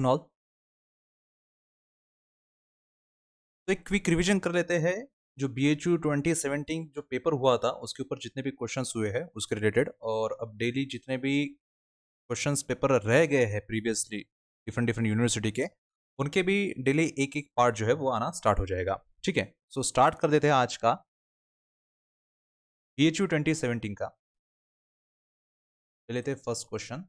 Knoll तो एक quick revision कर लेते हैं जो B H U twenty seventeen जो पेपर हुआ था उसके ऊपर जितने भी क्वेश्चंस हुए हैं उसके रिलेटेड और अब डेली जितने भी क्वेश्चंस पेपर रह गए हैं प्रीवियसली डिफरेंट डिफरेंट यूनिवर्सिटी के उनके भी डेली एक एक पार्ट जो है वो आना स्टार्ट हो जाएगा ठीक है सो स्टार्ट कर देते हैं आज का B H U twenty seventeen का लेते हैं फर्स्ट क्वेश्चन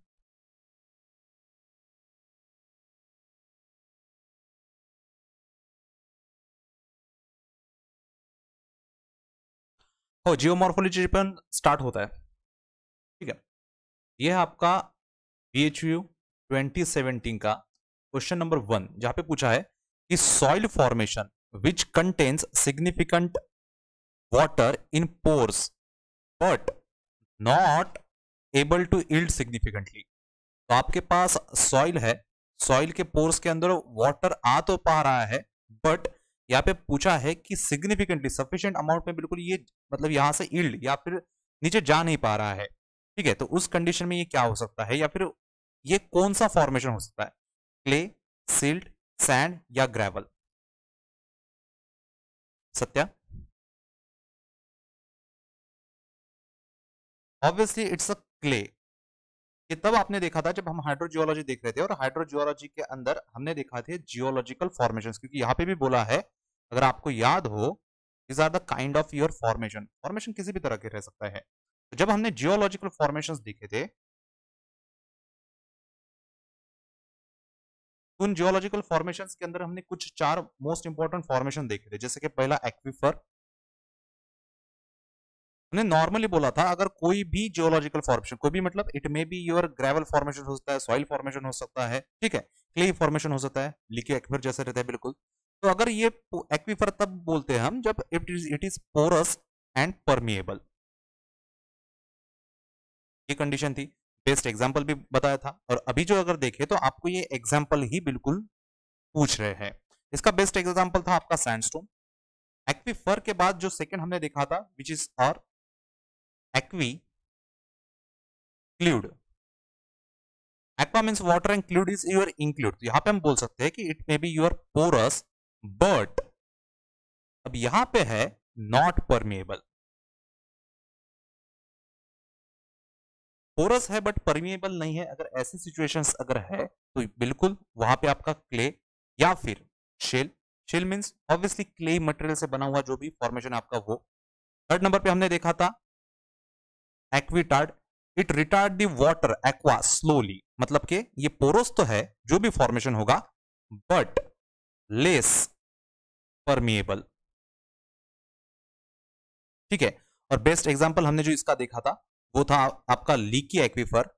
हो जियोमॉर्फोलॉजी स्टार्ट होता है ठीक है यह आपका B H U twenty seventeen का क्वेश्चन नंबर वन जहां पे पूछा है कि soil formation which contains significant water in pores but not able to yield significantly तो आपके पास सॉइल है सॉइल के पोर्स के अंदर वाटर आ तो पा रहा है बट यहाँ पे पूछा है कि सिग्निफिकेंटली सफिशियंट अमाउंट में बिल्कुल ये मतलब यहाँ से इल्ड या फिर नीचे जा नहीं पा रहा है ठीक है तो उस कंडीशन में ये क्या हो सकता है या फिर ये कौन सा फॉर्मेशन हो सकता है क्ले सिल्ट सैंड या ग्रेवल सत्या ऑब्वियसली इट्स अ क्ले ये तब आपने देखा था जब हम हाइड्रोजियोलॉजी देख रहे थे और हाइड्रोजियोलॉजी के अंदर हमने देखा थे जियोलॉजिकल फॉर्मेशन क्योंकि यहाँ पे भी बोला है अगर आपको याद हो these are the kind of your formation formation किसी भी तरह के रह सकता है तो जब हमने जियोलॉजिकल फॉर्मेशन देखे थे उन जियोलॉजिकल फॉर्मेशन के अंदर हमने कुछ चार मोस्ट इंपॉर्टेंट फॉर्मेशन देखे थे जैसे कि पहला एक्विफर हमने नॉर्मली बोला था अगर कोई भी जियोलॉजिकल फॉर्मेशन कोई भी मतलब it may be your gravel formation हो सकता है सॉइल फॉर्मेशन हो सकता है ठीक है क्ले फॉर्मेशन हो सकता है लिक्यू एक्विफर जैसे रहता है बिल्कुल तो अगर ये एक्वीफर तब बोलते हैं हम जब it is it is porous and permeable ये कंडीशन थी बेस्ट एग्जाम्पल भी बताया था और अभी जो अगर देखें तो आपको ये एग्जाम्पल ही बिल्कुल पूछ रहे हैं इसका बेस्ट एग्जाम्पल था आपका सैंडस्टोन एक्विफर के बाद जो सेकंड हमने देखा था विच इज और aquiclude aqua means water and clude is your include यहां पे हम बोल सकते हैं कि it may be your porous but अब यहां पे है नॉट परमिएबल पोरस है बट परमिएबल नहीं है अगर ऐसी सिचुएशंस अगर है तो बिल्कुल वहां पे आपका क्ले या फिर shale shale means obviously clay material से बना हुआ जो भी फॉर्मेशन आपका वो थर्ड नंबर पे हमने देखा था aquitard it retard the water aqua slowly मतलब के ये पोरस तो है जो भी फॉर्मेशन होगा बट लेस परमिएबल ठीक है और बेस्ट एग्जांपल हमने जो इसका देखा था वो था आपका लीकी एक्विफर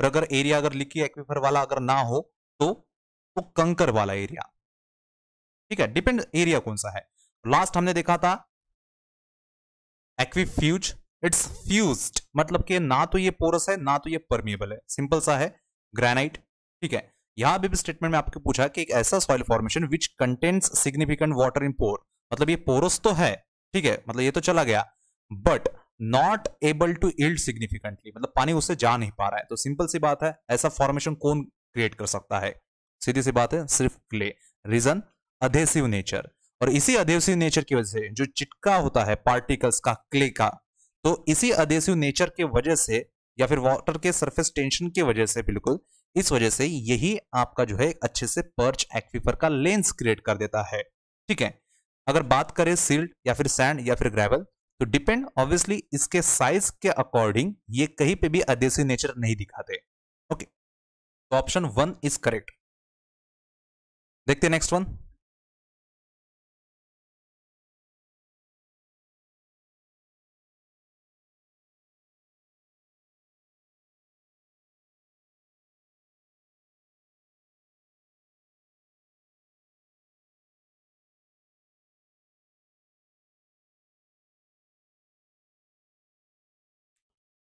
और अगर एरिया अगर लीकी एक्विफर वाला अगर ना हो तो वो कंकर वाला एरिया ठीक है डिपेंड एरिया कौन सा है लास्ट हमने देखा था एक्विफ्यूज इट्स फ्यूज्ड मतलब कि ना तो ये पोरस है ना तो ये परमिएबल है सिंपल सा है ग्रेनाइट ठीक है यहाँ भी स्टेटमेंट में आपको पूछा कि एक ऐसा soil formation which contains significant water in pore मतलब ये पोरस तो है ठीक है मतलब ये तो चला गया but not able to yield significantly मतलब पानी उससे जा नहीं पा रहा है तो सिंपल सी बात है ऐसा फॉर्मेशन कौन क्रिएट कर सकता है सीधी सी बात है सिर्फ क्ले रीजन अधेसिव नेचर और इसी अधेसिव नेचर की वजह से जो चिटका होता है पार्टिकल्स का क्ले का तो इसी अधेसिव नेचर के वजह से या फिर वाटर के सरफेस टेंशन की वजह से बिल्कुल इस वजह से यही आपका जो है अच्छे से पर्च एक्वीफर का लेंस क्रिएट कर देता है ठीक है अगर बात करें सिल्ट या फिर सैंड या फिर ग्रेवल तो डिपेंड ऑब्वियसली इसके साइज के अकॉर्डिंग ये कहीं पे भी अदेसी नेचर नहीं दिखाते ओके तो ऑप्शन वन इज करेक्ट देखते नेक्स्ट वन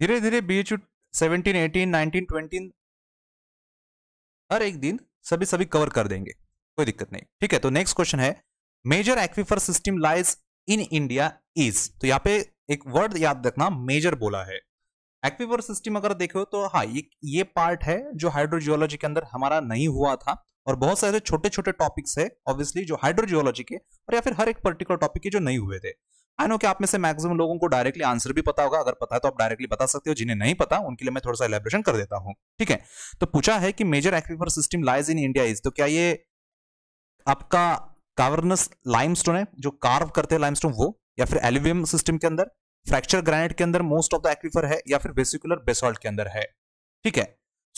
धीरे धीरे U seventeen eighteen nineteen twenty हर एक दिन सभी सभी कवर कर देंगे कोई दिक्कत नहीं ठीक है तो नेक्स्ट क्वेश्चन है major aquifer system lies in India is तो यहाँ पे एक वर्ड याद रखना मेजर बोला है एक्विफर सिस्टम अगर देखो तो हाँ ये ये पार्ट है जो हाइड्रोजियोलॉजी के अंदर हमारा नहीं हुआ था और बहुत सारे छोटे छोटे टॉपिक्स है ऑब्वियसली जो हाइड्रोजियोलॉजी के और या फिर हर एक पर्टिकुलर टॉपिक के जो नहीं हुए थे आई नो कि आप में से मैक्सिमम लोगों को डायरेक्टली आंसर भी पता होगा अगर पता है तो आप डायरेक्टली बता सकते हो जिन्हें नहीं पता उनके लिए मैं थोड़ा सा एलेब्रेशन कर देता हूं ठीक है तो पूछा है कि major aquifer system lies in India is तो क्या ये आपका कावर्नस लाइमस्टोन है जो कार्व करते हैं लाइमस्टोन वो या फिर एल्यूवियम सिस्टम के अंदर फ्रैक्चर ग्रेनाइट के अंदर मोस्ट ऑफ द एक्वीफर है या फिर बेसिकुलर बेसॉल्ट के अंदर है ठीक है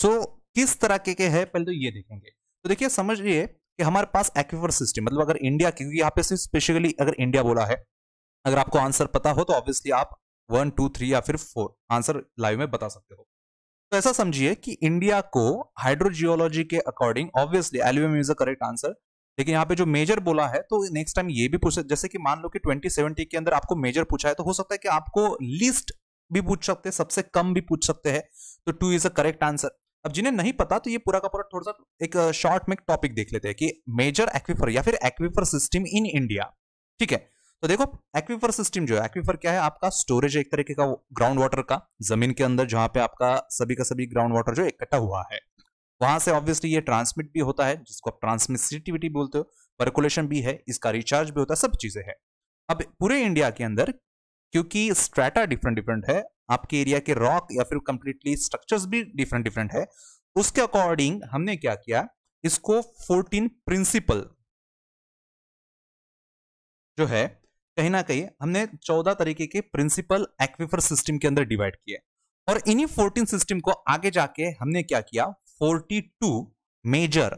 सो so, किस तरह के, के है पहले तो ये देखेंगे तो देखिए समझ लीजिए कि हमारे पास एक्वीफर सिस्टम मतलब अगर इंडिया क्योंकि यहाँ पे स्पेशली अगर इंडिया बोला है अगर आपको आंसर पता हो तो ऑब्वियसली आप वन टू थ्री या फिर फोर आंसर लाइव में बता सकते हो तो ऐसा समझिए कि इंडिया को हाइड्रोजियोलॉजी के according obviously alluvium is a correct answer लेकिन यहाँ पे जो मेजर बोला है तो नेक्स्ट टाइम ये भी पूछ जैसे कि मान लो कि 2070 के अंदर आपको मेजर पूछा है तो हो सकता है कि आपको लिस्ट भी पूछ सकते हैं सबसे कम भी पूछ सकते हैं तो two is a correct answer अब जिन्हें नहीं पता तो ये पूरा का पूरा थोड़ा सा एक शॉर्ट uh, में टॉपिक देख लेते हैं कि मेजर एक्विफर या फिर एक्विफर सिस्टम इन इंडिया ठीक है तो देखो एक्वीफर सिस्टम जो है एक्वीफर क्या है आपका स्टोरेज एक तरीके का ग्राउंड वाटर का जमीन के अंदर जहां पे आपका सभी का सभी ग्राउंड वाटर जो इकट्ठा हुआ है वहां से ऑब्वियसली ये ट्रांसमिट भी होता है जिसको आप ट्रांसमिसिटिविटी बोलते हो परकुलेशन भी है इसका रिचार्ज भी होता है सब चीजें हैं अब पूरे इंडिया के अंदर क्योंकि स्ट्रेटा डिफरेंट डिफरेंट है आपके एरिया के रॉक या फिर कंप्लीटली स्ट्रक्चर्स भी डिफरेंट डिफरेंट है उसके अकॉर्डिंग हमने क्या किया इसको 14 प्रिंसिपल जो है कहीं ना कहीं हमने चौदह तरीके के प्रिंसिपल एक्विफर सिस्टम के अंदर डिवाइड किए और इन्हीं फोर्टीन सिस्टम को आगे जाके हमने क्या किया forty two major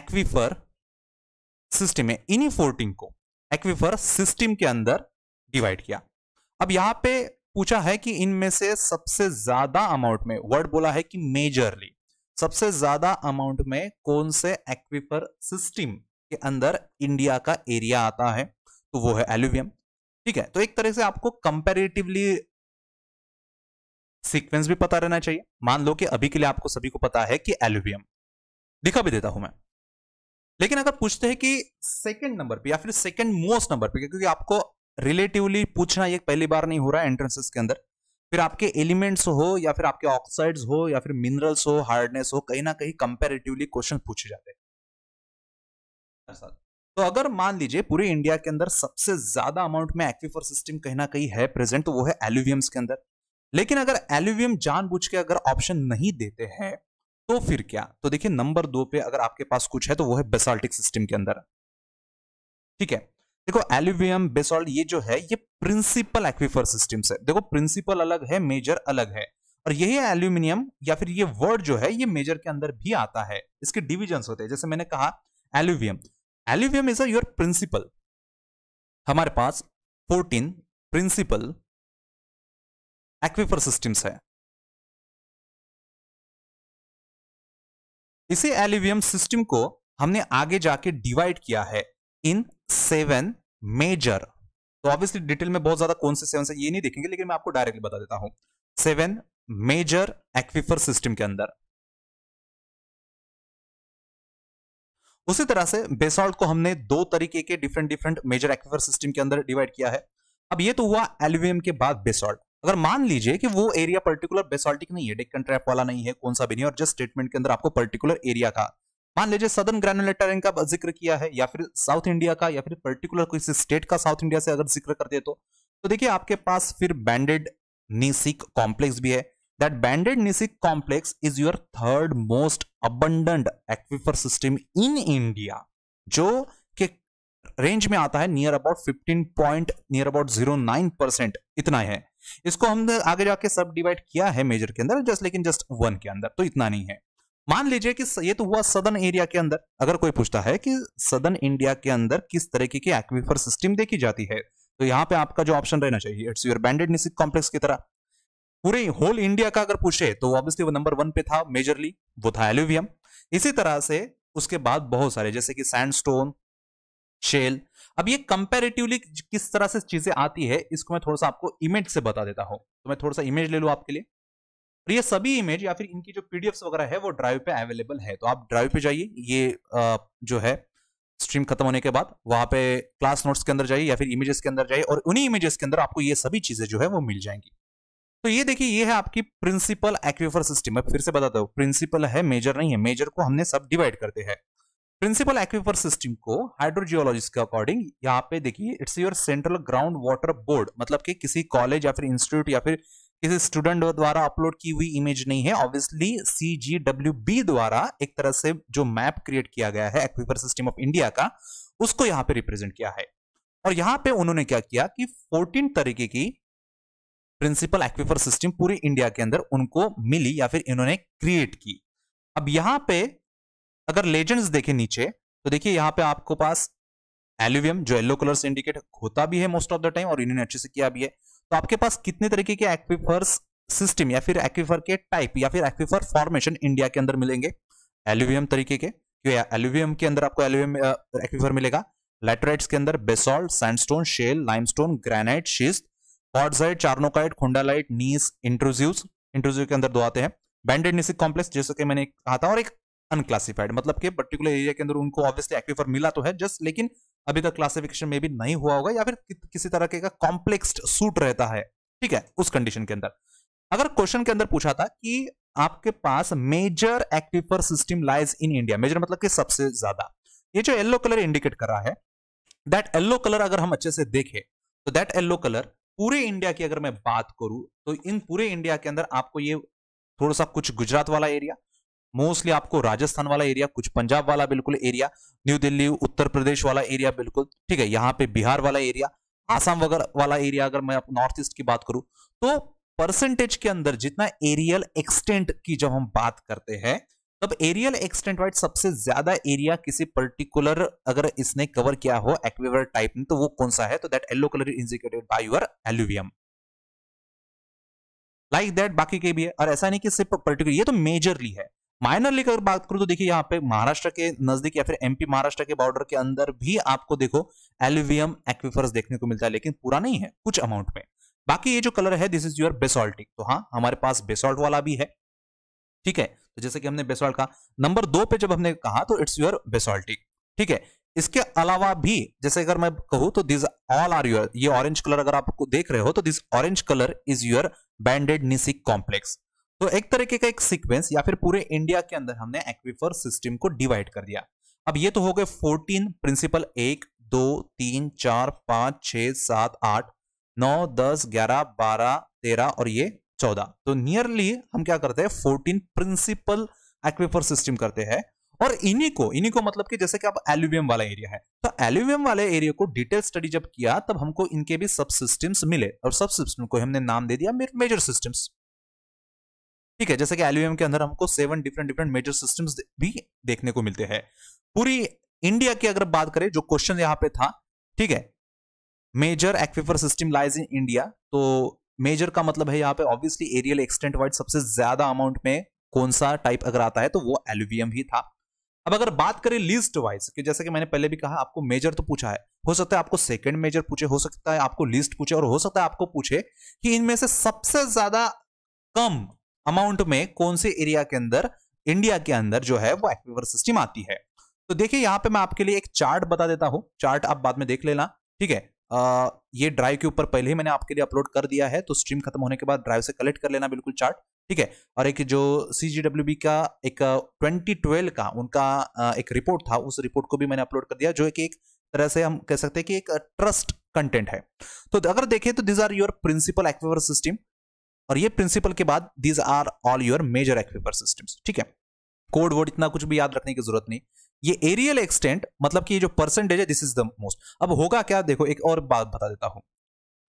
aquifer system है इन्हीं फोर्टीन को एक्विफर सिस्टम के अंदर डिवाइड किया अब यहां पे पूछा है कि इनमें से सबसे ज्यादा अमाउंट में वर्ड बोला है कि मेजरली सबसे ज्यादा अमाउंट में कौन से एक्विफर सिस्टम के अंदर इंडिया का एरिया आता है तो वो है एल्यूवियम ठीक है तो एक तरह से आपको कंपेरेटिवली सीक्वेंस भी पता रहना चाहिए मान लो कि अभी के लिए आपको सभी को पता है कि एल्यूवियम दिखा भी देता हूं मैं लेकिन अगर पूछते हैं कि सेकंड नंबर पे या फिर सेकंड मोस्ट नंबर पे क्योंकि आपको रिलेटिवली पूछना ये पहली बार नहीं हो रहा है एंट्रेंसेस के अंदर फिर आपके एलिमेंट्स हो या फिर आपके ऑक्साइड्स हो या फिर मिनरल्स हो हार्डनेस हो कहीं ना कहीं कंपेरेटिवली क्वेश्चन पूछे जाते हैं तो अगर मान लीजिए पूरे इंडिया के अंदर सबसे ज्यादा अमाउंट में एक्विफर सिस्टम कहीं ना कहीं है प्रेजेंट तो वो है एल्यूवियम्स के अंदर लेकिन अगर एल्यूवियम जानबूझ के अगर ऑप्शन नहीं देते हैं तो फिर क्या तो देखिए नंबर दो पे अगर आपके पास कुछ है तो वो है बेसाल्टिक सिस्टम के अंदर ठीक है देखो एल्यूवियम बेसॉल्ट ये जो है ये प्रिंसिपल एक्विफर सिस्टम है देखो प्रिंसिपल अलग है मेजर अलग है और यही एल्यूमिनियम या फिर ये वर्ड जो है ये मेजर के अंदर भी आता है इसके डिविजन होते हैं जैसे मैंने कहा alluvium alluvium is your principal हमारे पास 14 प्रिंसिपल एक्विफर सिस्टम्स है इसी एल्यूवियम सिस्टम को हमने आगे जाके डिवाइड किया है इन सेवन मेजर तो ऑब्वियसली डिटेल में बहुत ज्यादा कौन से सेवन से ये नहीं देखेंगे लेकिन मैं आपको डायरेक्टली बता देता हूं सेवन मेजर एक्विफर सिस्टम के अंदर उसी तरह से बेसॉल्ट को हमने दो तरीके के different different major aquifer system के अंदर डिवाइड किया है अब ये तो हुआ एल्यूवियम के बाद बेसॉल्ट अगर मान लीजिए कि वो एरिया पर्टिकुलर बेसॉल्टिक नहीं है डेक्कन ट्रैप वाला नहीं है कौन सा भी नहीं और जस्ट स्टेटमेंट के अंदर आपको पर्टिकुलर एरिया का मान लीजिए सदर्न ग्रेनुलेटरिंग का जिक्र किया है या फिर साउथ इंडिया का या फिर पर्टिकुलर कोई स्टेट का साउथ इंडिया से अगर जिक्र करते तो तो देखिए आपके पास फिर बैंडेड नीसिक कॉम्प्लेक्स भी है that banded Nisik complex is your third most abundant aquifer system in India jo ke range mein aata hai near about 15 Point, near about 09 itna hai isko humne aage आगे जाके सब डिवाइड किया है major के अंदर just लेकिन just one के अंदर तो इतना नहीं है मान लीजिए कि ये तो हुआ सदन एरिया के अंदर अगर कोई पूछता है कि सदन इंडिया के अंदर किस तरीके की एक्विफर सिस्टम देखी जाती है तो यहाँ पे आपका जो ऑप्शन रहना चाहिए it's your banded gneissic complex की तरह पूरे होल इंडिया का अगर पूछे तो ऑब्वियसली वो नंबर वन पे था मेजरली वो था एल्यूवियम इसी तरह से उसके बाद बहुत सारे जैसे कि सैंडस्टोन शेल अब ये कंपेरेटिवली किस तरह से चीजें आती है इसको मैं थोड़ा सा आपको इमेज से बता देता हूं तो मैं थोड़ा सा इमेज ले लू आपके लिए और ये सभी इमेज या फिर इनकी जो पीडीएफ वगैरह है वो ड्राइव पे अवेलेबल है तो आप ड्राइव पे जाइए ये जो है स्ट्रीम खत्म होने के बाद वहां पे क्लास नोट्स के अंदर जाइए या फिर इमेजेस के अंदर जाइए और उन्हीं इमेजेस के अंदर आपको ये सभी चीजें जो है वो मिल जाएंगी तो ये देखिए ये है आपकी प्रिंसिपल एक्वेफर सिस्टम मैं फिर से बताता हूँ प्रिंसिपल है मेजर नहीं है मेजर को हमने सब डिवाइड करते हैं प्रिंसिपल एक्वेफर सिस्टम को हाइड्रोजियोलॉजिस्ट के अकॉर्डिंग यहाँ पे देखिए it's your central ground water board मतलब कि किसी कॉलेज या फिर इंस्टीट्यूट या फिर किसी स्टूडेंट द्वारा अपलोड की हुई इमेज नहीं है ऑब्वियसली सी द्वारा एक तरह से जो मैप क्रिएट किया गया है एक्वेफर सिस्टम ऑफ इंडिया का उसको यहाँ पे रिप्रेजेंट किया है और यहाँ पे उन्होंने क्या किया कि 14 तरीके की प्रिंसिपल एक्विफर सिस्टम पूरी इंडिया के अंदर उनको मिली या फिर इन्होंने क्रिएट की अब यहां पे अगर लेजेंड्स देखें नीचे तो देखिए यहाँ पे आपको पास एल्यूवियम जो येलो कलर से इंडिकेट होता भी है मोस्ट ऑफ द टाइम और इन्होंने अच्छे से किया भी है तो आपके पास कितने तरीके के एक्विफर सिस्टम या फिर एक्विफर के टाइप या फिर एक्विफर फॉर्मेशन इंडिया के अंदर मिलेंगे एल्यूवियम तरीके के एल्यूवियम के अंदर आपको एल्यूवियम एक्विफर मिलेगा लेटराइट्स के अंदर basalt sandstone shale limestone granite schist quartzite charnockite khondalite gneiss intrusives intrusive के अंदर दो आते हैं बैंडेड निसिक कॉम्प्लेक्स जैसे कि मैंने कहा था और एक अनक्लासिफाइड मतलब कि पर्टिकुलर एरिया के अंदर उनको ऑब्वियसली एक्वीफर मिला तो है जस्ट लेकिन अभी तक क्लासिफिकेशन में भी नहीं हुआ होगा या फिर कि, किसी तरह के का कॉम्प्लेक्स सूट रहता है ठीक है उस कंडीशन के अंदर अगर क्वेश्चन के अंदर पूछा था कि आपके पास major aquifer system lies in India major मतलब कि सबसे ज्यादा ये जो येल्लो कलर इंडिकेट कर रहा है दैट येल्लो कलर अगर हम अच्छे से देखें तो दैट येल्लो कलर पूरे इंडिया की अगर मैं बात करूं तो इन पूरे इंडिया के अंदर आपको ये थोड़ा सा कुछ गुजरात वाला एरिया मोस्टली आपको राजस्थान वाला एरिया कुछ पंजाब वाला बिल्कुल एरिया न्यू दिल्ली उत्तर प्रदेश वाला एरिया बिल्कुल ठीक है यहाँ पे बिहार वाला एरिया आसाम वगैरह वाला एरिया अगर मैं नॉर्थ ईस्ट की बात करूं तो परसेंटेज के अंदर जितना एरियल एक्सटेंट की जब हम बात करते हैं तब एरियल एक्सटेंट वाइज सबसे ज्यादा एरिया किसी पर्टिकुलर अगर इसने कवर किया हो एक्वेवर टाइप में तो वो कौन सा है तो that yellow colour is indicated by your alluvium like that बाकी के भी है और ऐसा नहीं कि सिर्फ पर्टिकुलर ये तो मेजरली है माइनरली अगर बात करूं तो देखिए यहाँ पे महाराष्ट्र के नजदीक या फिर एमपी महाराष्ट्र के बॉर्डर के अंदर भी आपको देखो एल्यूवियम एक्वीफर्स देखने को मिलता है लेकिन पूरा नहीं है कुछ अमाउंट में बाकी ये जो कलर है दिस इज योर बेसॉल्टिक तो हाँ हमारे पास बेसॉल्ट वाला भी है ठीक है तो जैसे कि हमने बेसॉल्ट कहा नंबर दो पे जब हमने कहा तो इट्स योर बेसॉल्टिक ठीक है इसके अलावा भी जैसे अगर मैं कहूं तो दिस ऑल आर योर ये ऑरेंज कलर अगर आपको देख रहे हो तो this orange colour is your banded gneissic complex तो एक तरीके का एक सीक्वेंस या फिर पूरे इंडिया के अंदर हमने एक्विफर सिस्टम को डिवाइड कर दिया अब ये तो हो गए फोर्टीन प्रिंसिपल एक दो तीन चार पांच छ सात आठ नौ दस ग्यारह बारह तेरह और ये चौदह तो नियरली हम क्या करते हैं फोर्टीन प्रिंसिपल एक्वेफर सिस्टम करते हैं और इन्हीं को इन्हीं को मतलब कि जैसे कि आप एल्यूवियम वाला एरिया है तो एल्यूवियम वाले एरिया को डिटेल स्टडी जब किया तब हमको इनके भी सब सिस्टम्स मिले और सब सिस्टम को हमने नाम दे दिया मेजर सिस्टम्स ठीक है जैसे कि एल्यूवियम के अंदर हमको seven different different major systems भी देखने को मिलते हैं पूरी इंडिया की अगर बात करें जो क्वेश्चन यहाँ पे था ठीक है major aquifer system lies in India तो मेजर का मतलब है यहाँ पे ऑब्वियसली एरियल एक्सटेंट वाइड सबसे ज्यादा अमाउंट में कौन सा टाइप अगर आता है तो वो एल्यूवियम ही था अब अगर बात करें लिस्ट वाइज कि जैसे कि मैंने पहले भी कहा आपको मेजर तो पूछा है हो सकता है आपको सेकंड मेजर पूछे हो सकता है आपको लिस्ट पूछे और हो सकता है आपको पूछे कि इनमें से सबसे ज्यादा कम अमाउंट में कौन से एरिया के अंदर इंडिया के अंदर जो है वो एक्वीवर सिस्टम आती है तो देखिए यहां पे मैं आपके लिए एक चार्ट बता देता हूं चार्ट आप बाद में देख लेना ठीक है ये ड्राइव के ऊपर पहले ही मैंने आपके लिए अपलोड कर दिया है तो स्ट्रीम खत्म होने के बाद ड्राइव से कलेक्ट कर लेना बिल्कुल चार्ट ठीक है और एक जो सी का एक 2012 का उनका एक रिपोर्ट था उस रिपोर्ट को भी मैंने अपलोड कर दिया जो एक तरह से हम कह सकते हैं कि एक ट्रस्ट कंटेंट है तो अगर देखें तो these are your principal aquifer system और ये प्रिंसिपल के बाद these are all your major aquifer system ठीक है कोड वोड इतना कुछ भी याद रखने की जरूरत नहीं ये एरियल एक्सटेंट मतलब कि ये जो परसेंटेज है दिस इज द मोस्ट अब होगा क्या देखो एक और बात बता देता हूं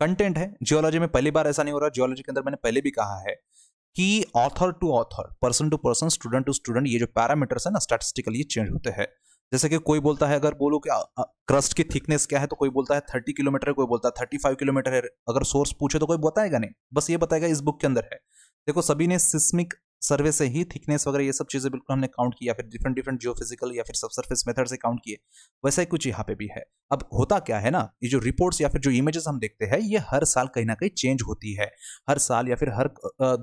कंटेंट है जियोलॉजी में पहली बार ऐसा नहीं हो रहा जियोलॉजी के अंदर मैंने पहले भी कहा है कि author to author person to person student to student ये जो पैरामीटर्स है ना स्टैटिस्टिकली चेंज होते हैं जैसे कि कोई बोलता है अगर बोलो कि क्रस्ट की थिकनेस क्या है तो कोई बोलता है थर्टी किलोमीटर है कोई बोलता है थर्टी फाइव किलोमीटर है अगर सोर्स पूछे तो कोई बताएगा नहीं बस ये बताएगा इस बुक के अंदर है देखो सभी ने सिस्मिक सर्वे से ही थिकनेस वगैरह ये सब चीज़ें बिल्कुल हमने काउंट किया फिर डिफरेंट डिफरेंट जियो फिजिकल या फिर सब सर्फेस मेथड से काउंट किए वैसा ही कुछ यहाँ पे भी है अब होता क्या है ना ये जो रिपोर्ट्स या फिर जो इमेजेस हम देखते हैं ये हर साल कहीं ना कहीं चेंज होती है हर साल या फिर हर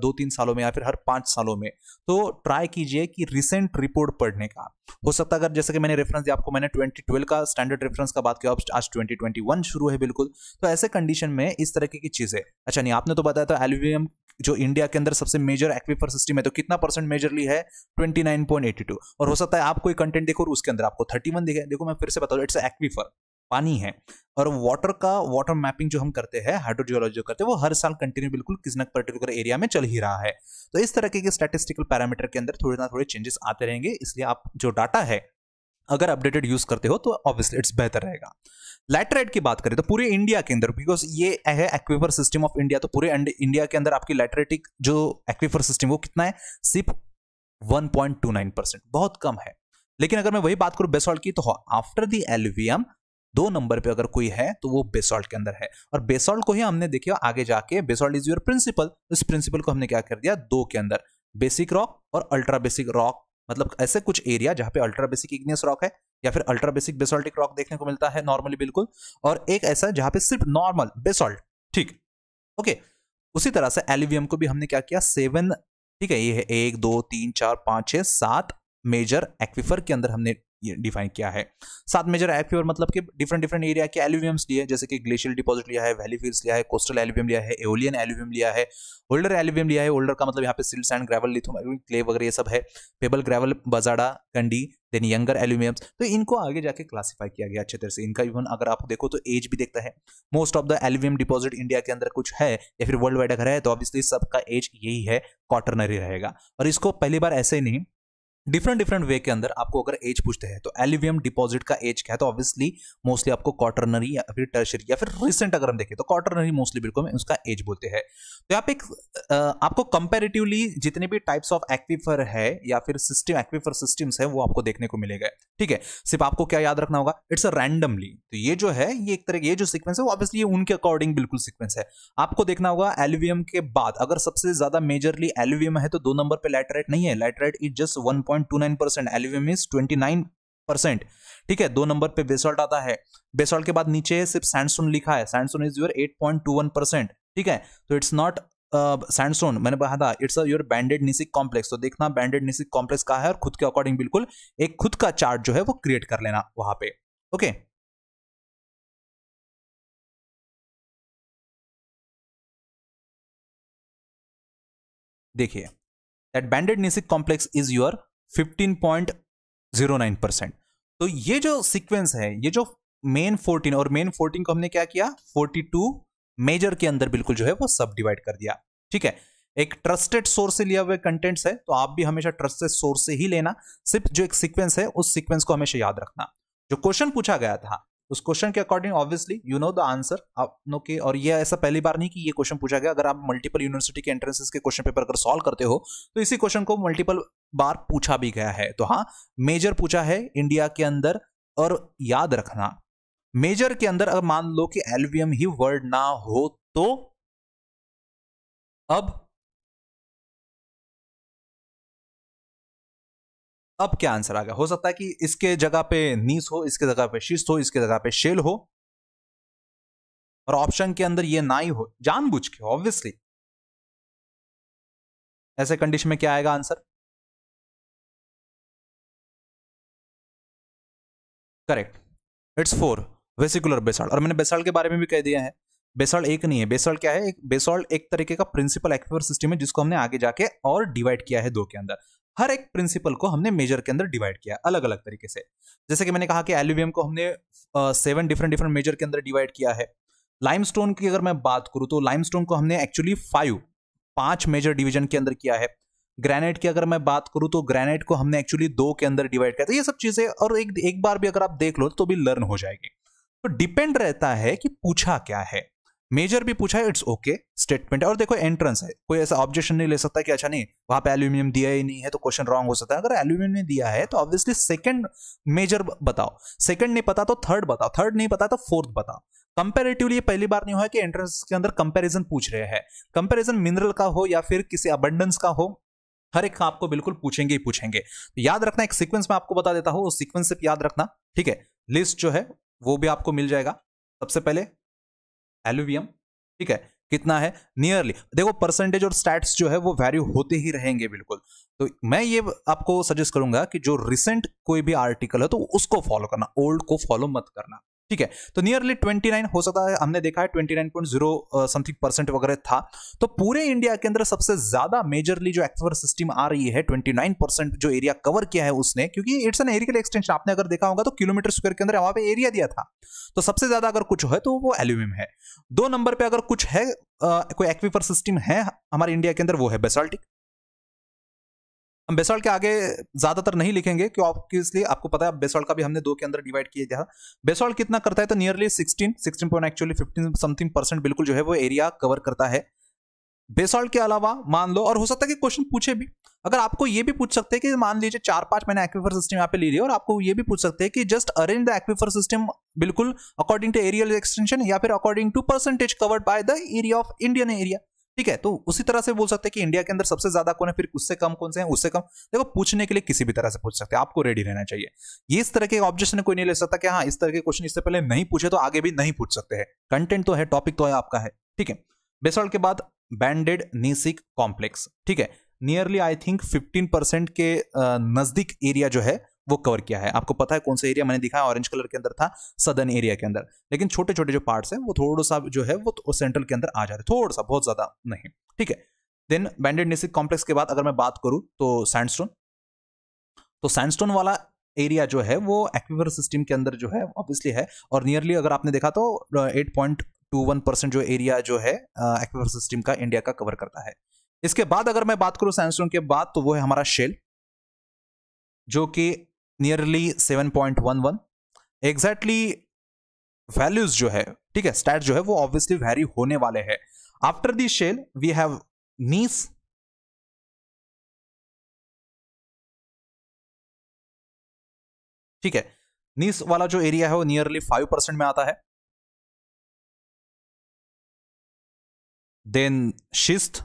दो तीन सालों में या फिर हर पाँच सालों में तो ट्राई कीजिए कि रिसेंट रिपोर्ट पढ़ने का हो सकता है अगर जैसे कि मैंने रेफरेंस दिया आपको मैंने 2012 का स्टैंडर्ड रेफरेंस का बात किया आज 2021 शुरू है बिल्कुल तो ऐसे कंडीशन में इस तरह की चीज़ें अच्छा नहीं आपने तो बताया था एल्यूमियम जो इंडिया के अंदर सबसे मेजर एक्विफर सिस्टम है तो कितना परसेंट मेजरली है 29.82 और हो सकता है आप कोई कंटेंट देखो और उसके अंदर आपको 31 दिखे देखो मैं फिर से बताऊँ इट्स एक्विफर पानी है और वाटर का वाटर मैपिंग जो हम करते हैं हाइड्रोजियोलॉजी जो करते हैं वो हर साल कंटिन्यू बिल्कुल किसी न पर्टिकुलर एरिया में चल ही रहा है तो इस तरह के स्टैटिस्टिकल पैरामीटर के अंदर थोड़े ना थोड़े चेंजेस आते रहेंगे इसलिए आप जो डाटा है अगर अपडेटेड यूज करते हो तो ऑब्वियसली इट्स बेहतर रहेगा लैटराइट की बात करें तो पूरे इंडिया के अंदर बिकॉज ये है एक्वीफर सिस्टम ऑफ इंडिया तो पूरे इंडिया के अंदर आपकी लैटरेटिक जो एक्वीफर सिस्टम वो कितना है सिर्फ 1.29 परसेंट बहुत कम है लेकिन अगर मैं वही बात करूं बेसॉल्ट की तो आफ्टर दी एलवीएम दो नंबर पे अगर कोई है तो वो बेसॉल्ट के अंदर है और बेसॉल्ट को ही हमने देखे आगे जाके बेसॉल्ट इज योर प्रिंसिपल इस प्रिंसिपल को हमने क्या कर दिया दो के अंदर बेसिक रॉक और अल्ट्रा बेसिक रॉक मतलब ऐसे कुछ एरिया जहां पे अल्ट्रा बेसिक इग्नियस रॉक है या फिर अल्ट्रा बेसिक बेसॉल्टिक रॉक देखने को मिलता है नॉर्मली बिल्कुल और एक ऐसा जहां पे सिर्फ नॉर्मल बेसॉल्ट ठीक ओके उसी तरह से एलिवियम को भी हमने क्या किया सेवन ठीक है ये है एक दो तीन चार पांच छह सात मेजर एक्विफर के अंदर हमने डिफाइन किया है साथ में जरा एप्योर मतलब कि डिफरेंट डिफरेंट एरिया के एल्यूवियम्स लिए जैसे कि ग्लेशियल डिपॉजिट लिया है वैली फील्स लिया है कोस्टल एल्यूवियम लिया है एलियन एल्यूवियम लिया है ओल्डर एल्यूवियम लिया है ओल्डर का मतलब यहाँ पे सिल्स एंड ग्रेवल लिथुम क्ले वगैरह ये सब है पेबल ग्रेवल बजाड़ा कंडी देन यंगर एल्यूमियम्स तो इनको आगे जाके क्लासिफाई किया गया अच्छे तरह से इनका इवन अगर आप देखो तो एज भी देखता है most of the alluvium deposit India के अंदर कुछ है या फिर वर्ल्ड वाइड अगर है तो ऑब्वियसली सबका एज यही है क्वार्टरनरी रहेगा और इसको पहली बार ऐसे नहीं डिफरेंट डिफरेंट वे के अंदर आपको अगर एज पूछते हैं तो एल्यूवियम डिपॉजिट का एज क्या है तो ऑब्वियसली मोस्टली आपको क्वार्टरनरी या फिर टर्शरी या फिर रिसेंट अगर हम देखें तो क्वार्टरनरी मोस्टली बिल्कुल में उसका एज बोलते हैं तो यहाँ पे एक आपको कंपेरेटिवली जितने भी टाइप्स ऑफ एक्विफर है या फिर सिस्टम एक्विफर सिस्टम्स है वो आपको देखने को मिलेगा ठीक है सिर्फ आपको क्या याद रखना होगा इट्स अ रैंडमली तो ये जो है ये एक तरह ये जो सिक्वेंस है वो ऑब्वियसली उनके अकॉर्डिंग बिल्कुल सिक्वेंस है आपको देखना होगा एल्यूवियम के बाद अगर सबसे ज्यादा मेजरली एल्यूवियम है तो दो नंबर पर लेटराइट नहीं है laterite is just one point two nine percent percent ठीक है दो नंबर पे बेसॉल्ट आता है बेसॉल्ट के बाद नीचे सिर्फ सैंडस्टोन लिखा है सैंडस्टोन इज योर 8.21 परसेंट ठीक है तो इट्स नॉट सैंडस्टोन मैंने कहा था it's your banded gneissic complex तो देखना बैंडेड निसिक कॉम्प्लेक्स का है और खुद के अकॉर्डिंग बिल्कुल एक खुद का चार्ट जो है वो क्रिएट कर लेना वहां पे ओके okay. देखिए that banded gneissic complex is your 15.09 percent तो ये जो सीक्वेंस है ये जो मेन 14 और मेन 14 को हमने क्या किया 42 मेजर के अंदर बिल्कुल जो है वो सब डिवाइड कर दिया ठीक है एक ट्रस्टेड सोर्स से लिया हुआ कंटेंट्स है तो आप भी हमेशा ट्रस्टेड सोर्स से ही लेना सिर्फ जो एक सीक्वेंस है उस सीक्वेंस को हमेशा याद रखना जो क्वेश्चन पूछा गया था उस क्वेश्चन के according obviously you know the answer आप नो के और ये ऐसा पहली बार नहीं कि ये क्वेश्चन पूछा गया अगर आप मल्टीपल यूनिवर्सिटी के एंट्रेंसेस के क्वेश्चन पेपर अगर सॉल्व करते हो तो इसी क्वेश्चन को मल्टीपल बार पूछा भी गया है तो हाँ मेजर पूछा है इंडिया के अंदर और याद रखना मेजर के अंदर अगर मान लो कि एल्वियम ही वर्ड ना हो तो अब अब क्या आंसर आ गया हो सकता है कि इसके जगह पे नीस हो इसके जगह पे शिस्त हो इसके जगह पे शेल हो और ऑप्शन के अंदर ये ना ही हो जानबूझ के ऑब्वियसली ऐसे कंडीशन में क्या आएगा answer correct it's four vesicular basalt और मैंने बेसाल्ट के बारे में भी कह दिया है बेसाल्ट एक नहीं है बेसाल्ट क्या है एक बेसाल्ट एक तरीके का प्रिंसिपल एक्वेयर सिस्टम है जिसको हमने आगे जाके और डिवाइड किया है दो के अंदर हर एक प्रिंसिपल को हमने मेजर के अंदर डिवाइड किया अलग अलग तरीके से जैसे कि मैंने कहा कि एल्यूवियम को हमने सेवन डिफरेंट डिफरेंट मेजर के अंदर डिवाइड किया है लाइमस्टोन की अगर मैं बात करूं तो लाइमस्टोन को हमने एक्चुअली फाइव पांच मेजर डिवीजन के अंदर किया है ग्रेनाइट की अगर मैं बात करूं तो ग्रेनाइट को हमने एक्चुअली दो के अंदर डिवाइड किया था ये सब चीजें और एक एक बार भी अगर आप देख लो तो भी लर्न हो जाएगी तो डिपेंड रहता है कि पूछा क्या है मेजर भी पूछा है इट्स ओके स्टेटमेंट है और देखो एंट्रेंस है कोई ऐसा ऑब्जेक्शन नहीं ले सकता कि अच्छा नहीं वहां पे एल्यूमिनियम दिया ही नहीं है तो क्वेश्चन रॉन्ग हो सकता है अगर एल्यूमिनियम ने दिया है तो ऑब्वियसली सेकंड मेजर बताओ सेकंड नहीं पता तो थर्ड बताओ थर्ड नहीं पता तो फोर्थ बताओ कंपेरेटिवली पहली बार नहीं हुआ कि एंट्रेंस के अंदर कंपेरिजन पूछ रहे हैं कंपेरिजन मिनरल का हो या फिर किसी अबंडेंस का हो हर एक आपको बिल्कुल पूछेंगे ही पूछेंगे तो याद रखना एक सीक्वेंस में आपको बता देता हूं उस सीक्वेंस से याद रखना ठीक है लिस्ट जो है वो भी आपको मिल जाएगा सबसे पहले एल्यूवियम ठीक है कितना है नियरली देखो परसेंटेज और स्टैट्स जो है वो वैल्यू होते ही रहेंगे बिल्कुल तो मैं ये आपको सजेस्ट करूंगा कि जो रिसेंट कोई भी आर्टिकल है तो उसको फॉलो करना ओल्ड को फॉलो मत करना ठीक है तो नियरली 29 हो सकता है हमने देखा है 29.0 समथिंग परसेंट वगैरह था तो पूरे इंडिया के अंदर सबसे ज्यादा मेजरली जो एक्सपर सिस्टम आ रही है 29 परसेंट जो एरिया कवर किया है उसने क्योंकि इट्स एन एरियल एक्सटेंशन आपने अगर देखा होगा तो किलोमीटर स्क्वायर के अंदर वहां पे एरिया दिया था तो सबसे ज्यादा अगर कुछ है तो वो एल्यूमियम है दो नंबर पर अगर कुछ है आ, कोई एक्वीफर सिस्टम है हमारे इंडिया के अंदर वो है बेसाल्टिक हम बेसॉल्ट के आगे ज़्यादातर नहीं लिखेंगे क्यों ऑब्वियसली आपको पता है बेसॉल्ट का भी हमने दो के अंदर डिवाइड किया था बेसॉल्ट कितना करता है तो nearly 16 16 point actually 15 something percent बिल्कुल जो है वो एरिया कवर करता है बेसॉल्ट के अलावा मान लो और हो सकता है कि क्वेश्चन पूछे भी अगर आपको ये भी पूछ सकते हैं कि मान लीजिए चार पांच मैंने एक्वीफर सिस्टम यहाँ पे ली रही है और आपको ये भी पूछ सकते हैं कि just arrange the aquifer system बिल्कुल अकॉर्डिंग टू एरियल एक्सटेंशन या फिर according to percentage covered by the area of Indian area ठीक है तो उसी तरह से बोल सकते हैं कि इंडिया के अंदर सबसे ज्यादा कौन है फिर उससे कम कौन से हैं उससे कम देखो पूछने के लिए किसी भी तरह से पूछ सकते हैं आपको रेडी रहना चाहिए ये इस तरह के ऑब्जेक्शन कोई नहीं ले सकता कि हाँ इस तरह के क्वेश्चन इससे पहले नहीं पूछे तो आगे भी नहीं पूछ सकते हैं कंटेंट तो है टॉपिक तो है आपका है ठीक है बेसॉल्ट के बाद बैंडेड नीसिक कॉम्प्लेक्स ठीक है nearly I think fifteen percent के नजदीक एरिया जो है वो कवर किया है आपको पता है कौन सा एरिया मैंने दिखाया ऑरेंज कलर के अंदर था सदन एरिया के अंदर लेकिन छोटे छोटे जो पार्ट्स हैं वो थोड़ा सा जो है वो तो सेंट्रल के अंदर आ जा रहे थोड़ा सा बहुत ज़्यादा नहीं ठीक है देन बैंडेड निसिक कॉम्प्लेक्स के बाद अगर मैं बात करूं तो सैंडस्टोन तो सैंडस्टोन वाला एरिया जो है वो एक्विफर सिस्टम के अंदर जो है ऑब्वियसली है और नियरली अगर आपने देखा तो एट जो एरिया जो है एक्विफर सिस्टम का इंडिया का कवर करता है इसके बाद अगर मैं बात करूं सैंडस्टोन के बाद तो वो है हमारा शेल जो कि nearly seven point one one exactly values जो है ठीक है स्टैट जो है वो ऑब्वियसली वेरी होने वाले हैं after the shale we have gneiss ठीक है नीस वाला जो एरिया है वो नियरली फाइव परसेंट में आता है देन शिस्त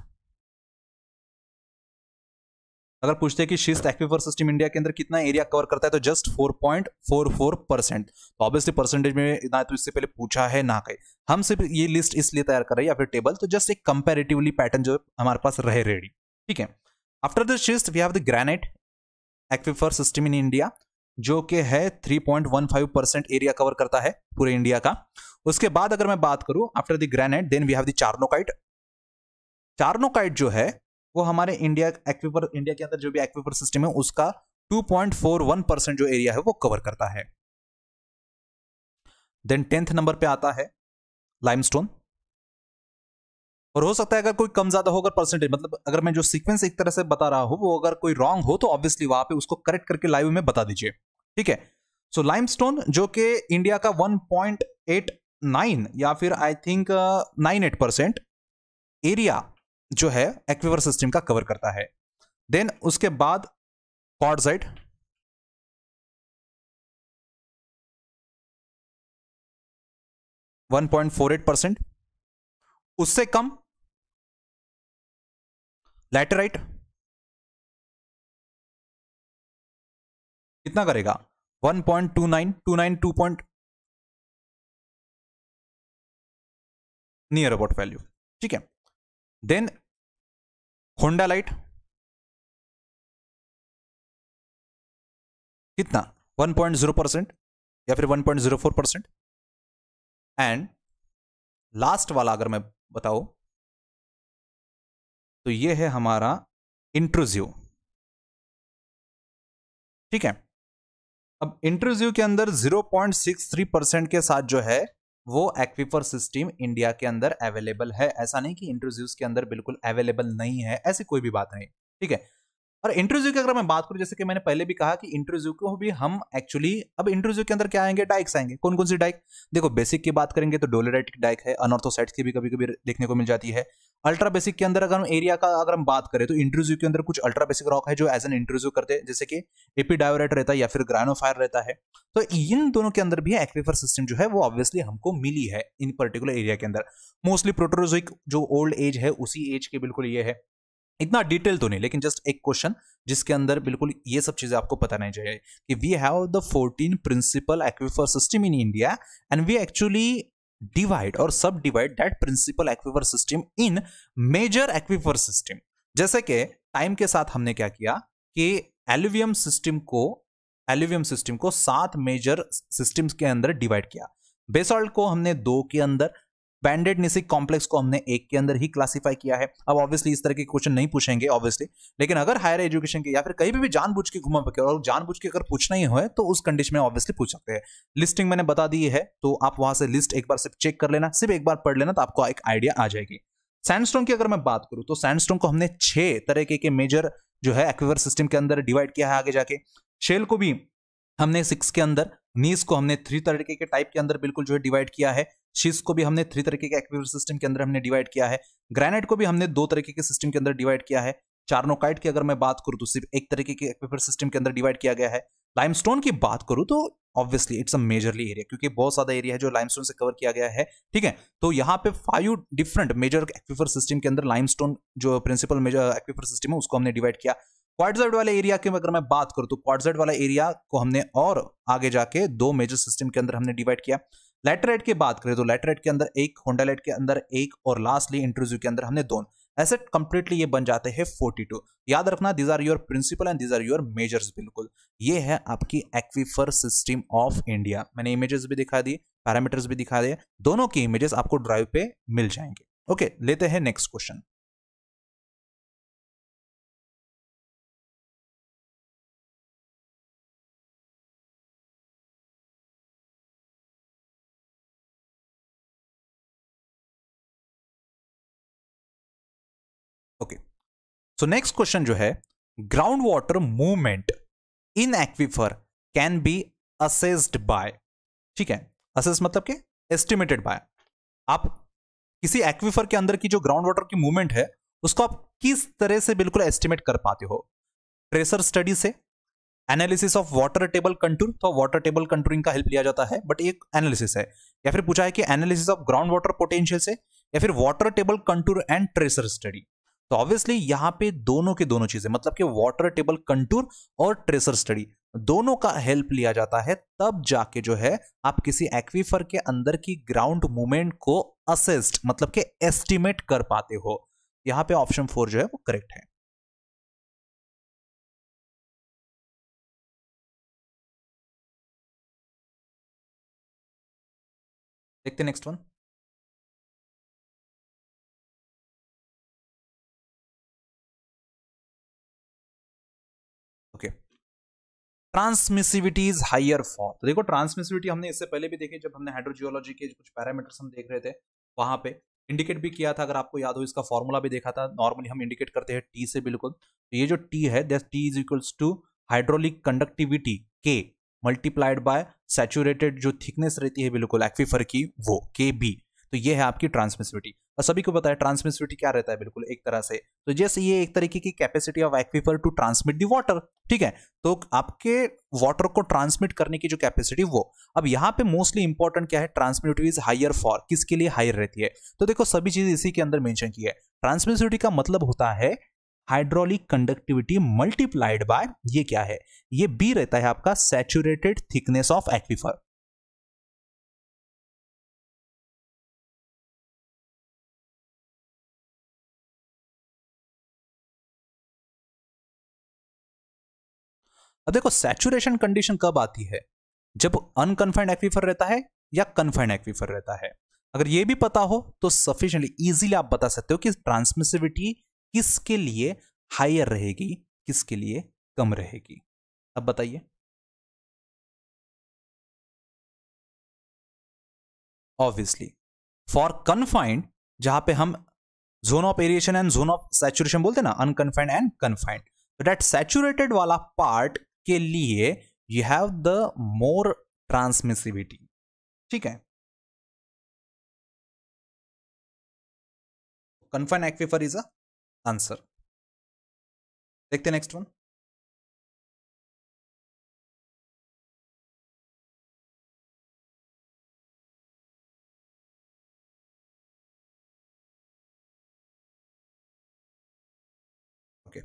अगर पूछते हैं कि शिस्ट एक्वीफर सिस्टम इंडिया के अंदर कितना एरिया कवर करता है तो जस्ट 4.44 परसेंट तो ऑब्वियसली परसेंटेज में ना तो इससे पहले पूछा है ना कहीं हम सिर्फ ये लिस्ट इसलिए तैयार कर रहे हैं या फिर टेबल तो जस्ट एक कंपेरेटिवली पैटर्न जो हमारे पास रहे रेडी ठीक है after the schist we have the granite aquifer system in India जो कि है 3.15 परसेंट एरिया कवर करता है पूरे इंडिया का उसके बाद अगर मैं बात करूं after the granite then we have the charnockite charnockite जो है वो हमारे इंडिया एक्वीपर इंडिया के अंदर जो भी एक्वीपर सिस्टम है उसका 2.41 परसेंट जो एरिया है वो कवर करता है देन टेंथ नंबर पे आता है लाइमस्टोन और हो सकता है अगर कोई कम ज्यादा होगा परसेंटेज मतलब अगर मैं जो सीक्वेंस एक तरह से बता रहा हूं वो अगर कोई रॉन्ग हो तो ऑब्वियसली वहां पे उसको करेक्ट करके लाइव में बता दीजिए ठीक है सो so, लाइमस्टोन जो कि इंडिया का 1.89 या फिर I think nine percent area जो है एक्विवर सिस्टम का कवर करता है देन उसके बाद quartzite one point four eight percent उससे कम लैटेराइट कितना करेगा one point two two nine nine two point near about value ठीक है देन होंडा लाइट कितना 1.0 परसेंट या फिर 1.04 परसेंट एंड लास्ट वाला अगर मैं बताऊं तो ये है हमारा इंट्रोजिव ठीक है अब इंट्रोजिव के अंदर 0.63 परसेंट के साथ जो है वो एक्विफर सिस्टम इंडिया के अंदर अवेलेबल है ऐसा नहीं कि इंट्रोज्यूस के अंदर बिल्कुल अवेलेबल नहीं है ऐसी कोई भी बात नहीं ठीक है और इंटरव्यू की अगर मैं बात करूं जैसे कि मैंने पहले भी कहा कि इंटरव्यू को भी हम एक्चुअली अब इंटरव्यू के अंदर क्या आएंगे डाइक्स आएंगे कौन कौन सी डाइक देखो बेसिक की बात करेंगे तो डोलेराइटिक डाइक है अनऑर्थोसाइट्स की भी कभी कभी देखने को मिल जाती है अल्ट्रा बेसिक के अंदर अगर हम एरिया का अगर हम बात करें तो इंट्रोज्यू के अंदर कुछ अल्ट्रा बेसिक रॉक है जो एज एन इंट्रोज्यू करते हैं जैसे कि एपीडायोरेट रहता है या फिर ग्रानोफायर रहता है तो इन दोनों के अंदर भी एक्वेफर सिस्टम जो है वो ऑब्वियसली हमको मिली है इन पर्टिकुलर एरिया के अंदर मोस्टली प्रोटोरोजिक जो ओल्ड एज है उसी एज के बिल्कुल ये है इतना डिटेल तो नहीं लेकिन जस्ट एक क्वेश्चन जिसके अंदर बिल्कुल ये सब चीजें आपको पता नहीं चाहिए कि we have the 14 principal aquifer system in India and we actually divide और सब divide that principal aquifer system in major aquifer system जैसे कि टाइम के साथ हमने क्या किया कि एल्यूवियम सिस्टम को एल्यूवियम सिस्टम को सात मेजर सिस्टम्स के अंदर डिवाइड किया बेसॉल्ट को हमने दो के अंदर बैंडेड निसिक कॉम्प्लेक्स को हमने एक के अंदर ही क्लासिफाई किया है अब ऑब्वियसली इस तरह के क्वेश्चन नहीं पूछेंगे ऑब्वियसली लेकिन अगर हायर एजुकेशन के या फिर कहीं भी, जान जानबूझ के घुमा पके और जानबूझ के अगर पूछना ही हो तो उस कंडीशन में ऑब्वियसली पूछ सकते हैं लिस्टिंग मैंने बता दी है तो आप वहां से लिस्ट एक बार सिर्फ चेक कर लेना सिर्फ एक बार पढ़ लेना तो आपको एक आइडिया आ जाएगी सैंडस्टोन की अगर मैं बात करूं तो सैंडस्टोन को हमने छह तरीके के मेजर जो है एक्विवर सिस्टम के अंदर डिवाइड किया है आगे जाके शेल को भी हमने सिक्स के अंदर नीस को हमने थ्री तरीके के टाइप के अंदर बिल्कुल जो है डिवाइड किया है शीस को भी हमने थ्री तरीके के एक्विवर सिस्टम के अंदर हमने डिवाइड किया है ग्रेनाइट को भी हमने दो तरीके के सिस्टम के अंदर डिवाइड किया है चार्नोकाइट की अगर मैं बात करूँ तो सिर्फ एक तरीके के एक्विफर सिस्टम के अंदर डिवाइड किया गया है लाइमस्टोन की बात करूँ तो obviously it's a majorly area क्योंकि बहुत ज्यादा एरिया है जो लाइमस्टोन से कवर किया गया है ठीक है तो यहाँ पे five different major aquifer system के अंदर लाइमस्टोन जो प्रिंसिपल मेजर एक्विफर सिस्टम है उसको हमने डिवाइड किया क्वाडजेड वाले एरिया की अगर मैं बात करूँ तो क्वाडजेड वाला एरिया को हमने और आगे जाके दो मेजर सिस्टम के अंदर हमने डिवाइड किया लेटरेट की बात करें तो लेटरेट के अंदर एक होंडालेट के अंदर एक और लास्टली इंटरव्यू के अंदर हमने दोनों ऐसे कंप्लीटली ये बन जाते हैं फोर्टी टू याद रखना these are your principal and these are your majors बिल्कुल ये है आपकी एक्वीफर सिस्टम ऑफ इंडिया मैंने इमेजेस भी दिखा दिए पैरामीटर्स भी दिखा दिए दोनों की इमेजेस आपको ड्राइव पे मिल जाएंगे ओके लेते हैं next question so next question जो है ground water movement in aquifer can be assessed by ठीक है असेस मतलब के एस्टिमेटेड बाय आप किसी एक्विफर के अंदर की जो ग्राउंड वाटर की मूवमेंट है उसको आप किस तरह से बिल्कुल एस्टिमेट कर पाते हो ट्रेसर स्टडी से analysis of water table control तो वाटर टेबल कंट्रोलिंग का हेल्प लिया जाता है बट एक एनालिसिस है या फिर पूछा है कि analysis of ground water potential से या फिर water table control and tracer study तो ऑब्वियसली यहाँ पे दोनों के दोनों चीजें मतलब कि वाटर टेबल कंटूर और ट्रेसर स्टडी दोनों का हेल्प लिया जाता है तब जाके जो है आप किसी एक्वीफर के अंदर की ग्राउंड मूवमेंट को असेस्ट मतलब के एस्टिमेट कर पाते हो यहां पे ऑप्शन फोर जो है वो करेक्ट है देखते next one transmissivity is higher for तो देखो ट्रांसमिसिविटी हमने इससे पहले भी देखी जब हमने हाइड्रोजियोलॉजी के कुछ पैरामीटर्स हम देख रहे थे वहां पे इंडिकेट भी किया था अगर आपको याद हो इसका फॉर्मूला भी देखा था नॉर्मली हम इंडिकेट करते हैं टी से बिल्कुल तो ये जो टी है that T is equals to hydraulic conductivity के मल्टीप्लाइड बाय सैचुरेटेड जो थिकनेस रहती है बिल्कुल एक्वीफर की वो के बी तो ये है आपकी ट्रांसमिसिविटी और सभी को पता है ट्रांसमिसिविटी क्या रहता है बिल्कुल एक तरह से तो जैसे ये एक तरीके की capacity of aquifer to transmit the water ठीक है तो आपके वाटर को ट्रांसमिट करने की जो कैपेसिटी वो अब यहाँ पे मोस्टली इंपॉर्टेंट क्या है ट्रांसमिटिविटी इज हायर फॉर किसके लिए हायर रहती है तो देखो सभी चीज इसी के अंदर मेंशन की है ट्रांसमिसिविटी का मतलब होता है हाइड्रोलिक कंडक्टिविटी मल्टीप्लाइड बाय ये क्या है ये बी रहता है आपका सैचुरेटेड थिकनेस ऑफ एक्वीफर अब देखो सैचुरेशन कंडीशन कब आती है जब अनकन्फाइंड एक्वीफर रहता है या कन्फाइंड एक्वीफर रहता है अगर ये भी पता हो तो सफिशियंटली इजीली आप बता सकते हो कि ट्रांसमिसिविटी किसके लिए हायर रहेगी किसके लिए कम रहेगी अब बताइए ऑब्वियसली फॉर कन्फाइंड जहां पे हम zone of aeration and zone of saturation बोलते ना unconfined and confined that saturated वाला पार्ट के लिए you have the more transmissivity ठीक है confine aquifer is answer answer देखते नेक्स्ट वन ओके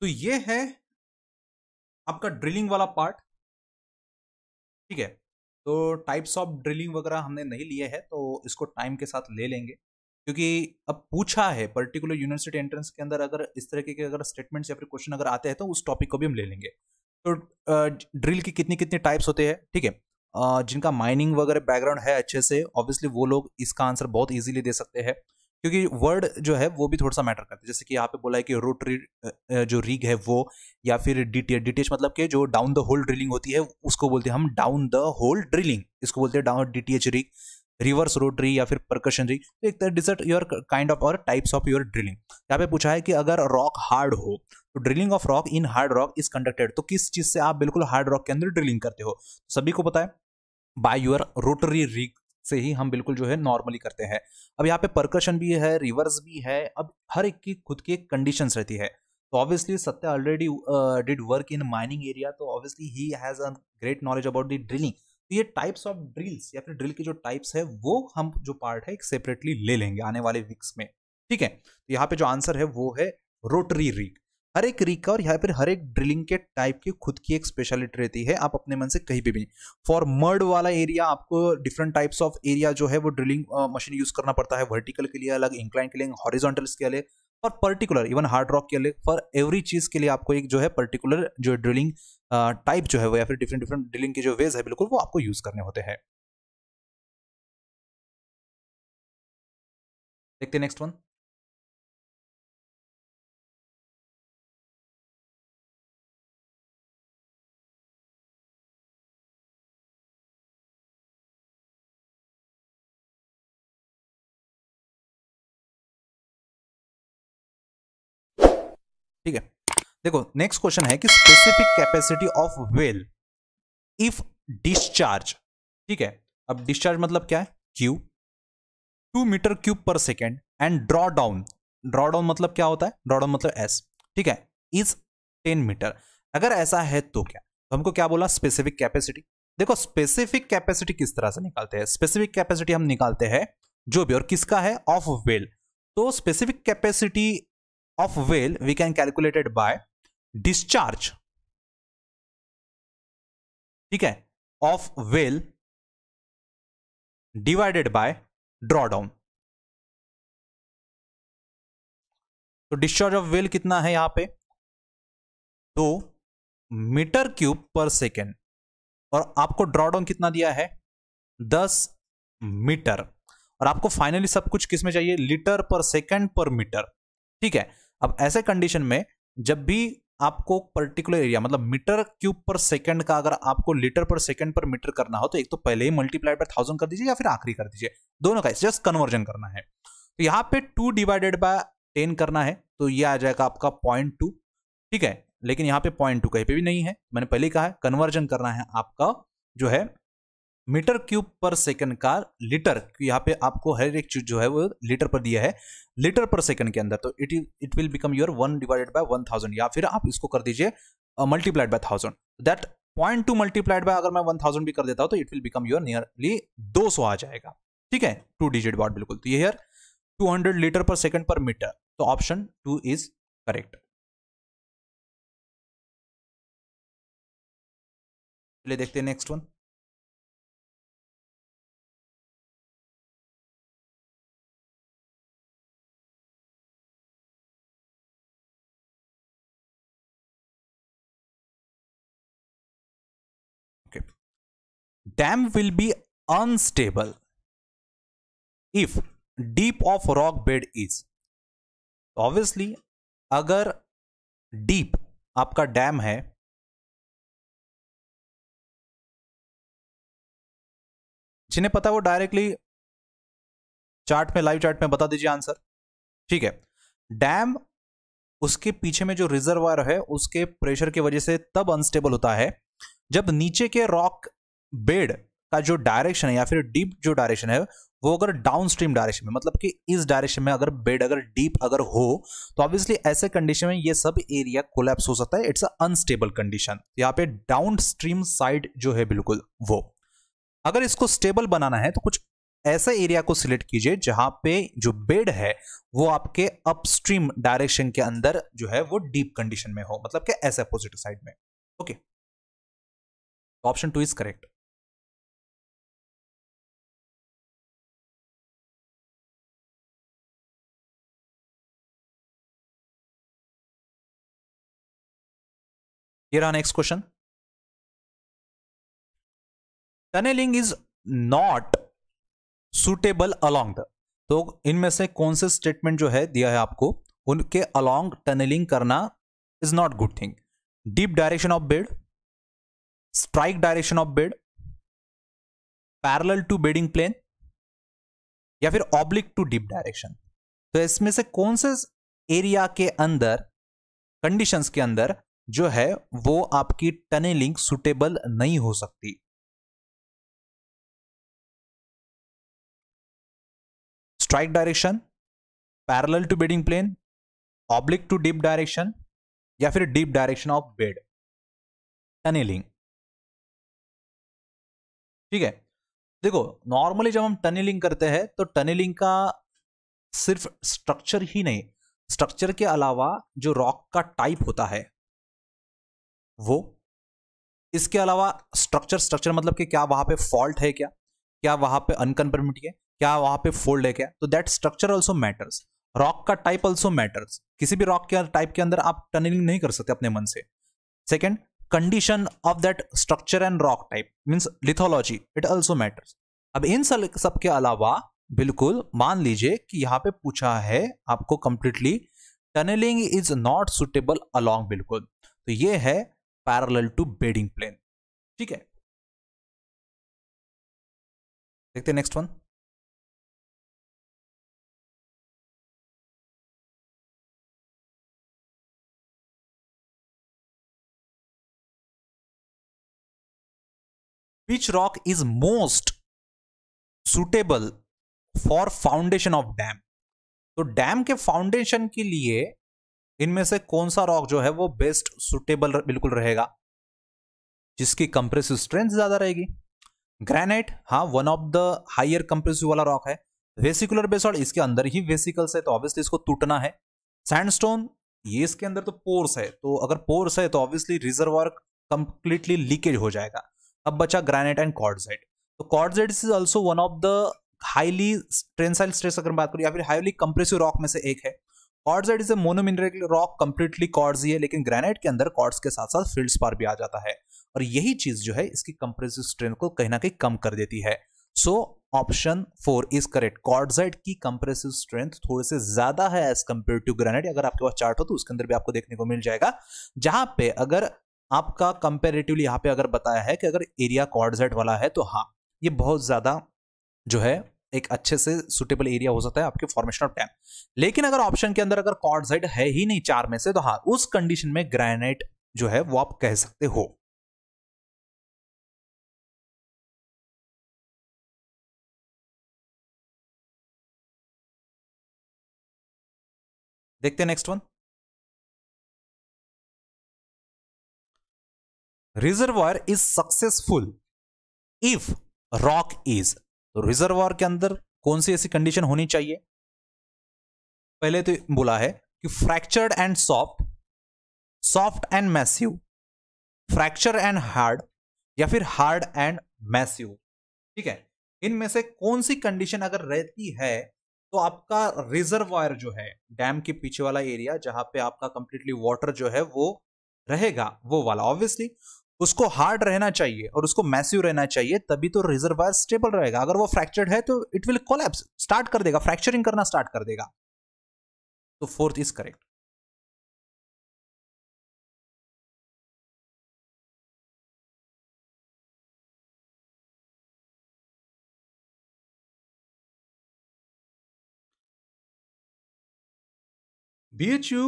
तो ये है आपका ड्रिलिंग वाला पार्ट ठीक है तो टाइप्स ऑफ ड्रिलिंग वगैरह हमने नहीं लिए है तो इसको टाइम के साथ ले लेंगे क्योंकि अब पूछा है पर्टिकुलर यूनिवर्सिटी एंट्रेंस के अंदर अगर इस तरह के अगर स्टेटमेंट्स या फिर क्वेश्चन अगर आते हैं तो उस टॉपिक को भी हम ले लेंगे तो ड्रिल की कितनी कितनी टाइप्स होते हैं ठीक है थीके? जिनका माइनिंग वगैरह बैकग्राउंड है अच्छे से ऑब्वियसली वो लोग इसका आंसर बहुत ईजिली दे सकते हैं क्योंकि वर्ड जो है वो भी थोड़ा सा मैटर करता है जैसे कि यहाँ पे बोला है कि रोटरी जो रिग है वो या फिर डीटीएच डीटीएच मतलब के जो डाउन द होल ड्रिलिंग होती है उसको बोलते हैं हम डाउन द होल ड्रिलिंग इसको बोलते हैं down DTH rig reverse rotary या फिर प्रकर्शन रिग तो एक तरह डिजर्ट योर काइंड ऑफ और टाइप्स ऑफ योर ड्रिलिंग यहाँ पे पूछा है कि अगर रॉक हार्ड हो तो drilling of rock in hard rock is conducted तो किस चीज से आप बिल्कुल हार्ड रॉक के अंदर ड्रिलिंग करते हो सभी को पता है बाय योर रोटरी रिग से ही हम बिल्कुल जो है नॉर्मली करते हैं अब यहाँ पे परकर्शन भी है रिवर्स भी है अब हर एक की खुद की कंडीशन रहती है तो obviously Satya already did work in mining area तो obviously he has a great knowledge about the drilling तो ये टाइप्स ऑफ ड्रिल्स या फिर ड्रिल के जो टाइप्स है वो हम जो पार्ट है एक सेपरेटली ले लेंगे आने वाले वीक्स में ठीक है तो यहाँ पे जो आंसर है वो है रोटरी रिग हर एक रीका और यहाँ पर हर एक ड्रिलिंग के टाइप की खुद की एक स्पेशलिटी रहती है आप अपने मन से कहीं भी नहीं फॉर मर्ड वाला एरिया आपको डिफरेंट टाइप्स ऑफ एरिया जो है वो ड्रिलिंग मशीन यूज करना पड़ता है वर्टिकल के लिए अलग इंक्लाइन के लिए हॉरिजोटल के लिए और पर्टिकुलर इवन हार्ड रॉक के लिए फॉर एवरी चीज के लिए आपको एक जो है पर्टिकुलर जो ड्रिलिंग टाइप जो है वो या फिर डिफरेंट डिफरेंट ड्रिलिंग के जो वेज है बिल्कुल वो आपको यूज करने होते हैं देखते नेक्स्ट वन देखो नेक्स्ट क्वेश्चन है कि specific capacity of well if discharge ठीक है अब डिस्चार्ज मतलब क्या है Q to metre cube per second and draw down draw down मतलब क्या होता है ड्रॉ डाउन मतलब एस ठीक है इज टेन मीटर अगर ऐसा है तो क्या तो हमको क्या बोला स्पेसिफिक कैपेसिटी देखो स्पेसिफिक कैपेसिटी किस तरह से निकालते हैं स्पेसिफिक कैपेसिटी हम निकालते हैं जो भी और किसका है ऑफ वेल तो specific capacity of well we can calculated by discharge ठीक है of well divided by drawdown तो डिस्चार्ज ऑफ वेल कितना है यहां पे दो मीटर क्यूब पर सेकेंड और आपको ड्रॉडाउन कितना दिया है दस मीटर और आपको फाइनली सब कुछ किसमें चाहिए litre per second per metre ठीक है अब ऐसे कंडीशन में जब भी आपको पर्टिकुलर एरिया मतलब मीटर क्यूब पर सेकंड का अगर आपको लीटर पर सेकंड पर मीटर करना हो तो एक तो पहले ही मल्टीप्लाई पर थाउजेंड कर दीजिए या फिर आखिरी कर दीजिए दोनों का जस्ट कन्वर्जन करना है तो यहाँ पे टू डिवाइडेड बाय टेन करना है तो ये आ जाएगा आपका पॉइंट टू ठीक है लेकिन यहाँ पे पॉइंट टू कहीं पे भी नहीं है मैंने पहले कहा है कन्वर्जन करना है आपका जो है मीटर क्यूब पर सेकंड का लीटर यहाँ पे आपको हर एक चीज जो है वो लीटर पर दिया है लीटर पर सेकंड के अंदर तो it it will become your one divided by one thousand या फिर आप इसको कर दीजिए multiplied by thousand that point two multiplied by अगर मैं वन थाउजेंड भी कर देता हूं तो it will become your nearly दो सौ आ जाएगा ठीक है टू डिजिट वाट बिल्कुल तो ये two hundred litre per second per metre तो ऑप्शन टू इज करेक्ट चलिए देखते हैं next one dam will be unstable if deep of rock bed is obviously अगर डीप आपका डैम है जिन्हें पता वो डायरेक्टली चार्ट में लाइव चार्ट में बता दीजिए आंसर ठीक है डैम उसके पीछे में जो रिजर्वर है उसके प्रेशर की वजह से तब अनस्टेबल होता है जब नीचे के रॉक बेड का जो डायरेक्शन है या फिर डीप जो डायरेक्शन है वो अगर डाउन स्ट्रीम डायरेक्शन में मतलब कि इस डायरेक्शन में अगर बेड अगर डीप अगर हो तो ऑब्वियसली ऐसे कंडीशन में ये सब एरिया कोलैप्स हो सकता है इट्स अ अनस्टेबल कंडीशन यहाँ पे डाउन स्ट्रीम साइड जो है बिल्कुल वो अगर इसको स्टेबल बनाना है तो कुछ ऐसे एरिया को सिलेक्ट कीजिए जहां पे जो बेड है वो आपके अपस्ट्रीम डायरेक्शन के अंदर जो है वो डीप कंडीशन में हो मतलब कि ऐसे अपोजिट साइड में okay option two is correct ये रहा next question tunnelling is not suitable along the तो इनमें से कौन से स्टेटमेंट जो है दिया है आपको उनके अलोंग टनलिंग करना is not good thing dip direction of bed strike direction of bed parallel to bedding plane या फिर ऑब्लिक टू डीप डायरेक्शन तो इसमें से कौन से एरिया के अंदर कंडीशंस के अंदर जो है वो आपकी टनलिंग सुटेबल नहीं हो सकती strike direction parallel to bedding plane oblique to dip direction या फिर dip direction of bed tunnelling ठीक है देखो नॉर्मली जब हम टनेलिंग करते हैं तो टनलिंग का सिर्फ स्ट्रक्चर ही नहीं स्ट्रक्चर के अलावा जो रॉक का टाइप होता है वो इसके अलावा स्ट्रक्चर स्ट्रक्चर मतलब कि क्या वहां पे फॉल्ट है क्या क्या वहां पे अनकनफर्मिटी है क्या वहां पे फोल्ड है क्या तो that structure also matters rock का टाइप ऑल्सो मैटर्स किसी भी रॉक के टाइप अं-, के अंदर आप टनलिंग नहीं कर सकते अपने मन से second condition of that structure and rock type means lithology it also matters अब इन सब के अलावा बिल्कुल मान लीजिए कि यहाँ पे पूछा है आपको completely tunnelling is not suitable along बिल्कुल तो ये है पैरेलल टू बेडिंग प्लेन ठीक है देखते हैं next one which rock is most suitable for foundation of dam तो डैम के फाउंडेशन के लिए इनमें से कौन सा रॉक जो है वो बेस्ट सुटेबल बिल्कुल रहेगा जिसकी कंप्रेसिव स्ट्रेंथ ज्यादा रहेगी ग्रेनाइट हाँ one of the higher compressive वाला रॉक है वेसिकुलर बेसॉल्ट इसके अंदर ही वेसिकल्स है तो ऑब्वियसली इसको टूटना है सैंडस्टोन ये इसके अंदर तो पोर्स है तो अगर पोर्स है तो ऑब्वियसली रिजर्वर कंप्लीटली लीकेज हो जाएगा अब बचा ग्रेनाइट एंड कॉर्डजेट तो quartzite is also one of the highly tensile stress अगर बात करें या फिर हाईली कंप्रेसिव रॉक में से एक है quartzite is a monomineral rock completely ही है लेकिन ग्रेनाइट के अंदर कॉर्ड्स के साथ साथ फील्ड्स पार भी आ जाता है और यही चीज जो है इसकी कंप्रेसिव स्ट्रेंथ को कहीं ना कहीं कम कर देती है so option four is correct quartzite की कंप्रेसिव स्ट्रेंथ थोड़े से ज्यादा है एज कंपेयर टू ग्रेनाइट अगर आपके पास चार्ट हो तो उसके अंदर भी आपको देखने को मिल जाएगा जहां पे अगर आपका कंपेरेटिवली यहाँ पे अगर बताया है कि अगर एरिया क्वार्टजाइट वाला है तो हाँ ये बहुत ज्यादा जो है एक अच्छे से सुटेबल एरिया हो सकता है आपके फॉर्मेशन ऑफ टैन लेकिन अगर ऑप्शन के अंदर अगर कॉर्डसाइड है ही नहीं चार में से तो हाँ उस कंडीशन में ग्रेनाइट जो है वो आप कह सकते हो देखते हैं next one reservoir is successful if rock is reservoir तो के अंदर कौन सी ऐसी कंडीशन होनी चाहिए पहले तो बोला है कि fractured and soft soft and massive fracture and hard या फिर हार्ड एंड मैसिव ठीक है इनमें से कौन सी कंडीशन अगर रहती है तो आपका रिजर्वायर जो है डैम के पीछे वाला एरिया जहां पे आपका कंप्लीटली वाटर जो है वो रहेगा वो वाला ऑब्वियसली उसको हार्ड रहना चाहिए और उसको मैसिव रहना चाहिए तभी तो रिजर्वायर स्टेबल रहेगा अगर वो फ्रैक्चर्ड है तो इट विल कोलैप्स स्टार्ट कर देगा फ्रैक्चरिंग करना स्टार्ट कर देगा तो फोर्थ इज करेक्ट BHU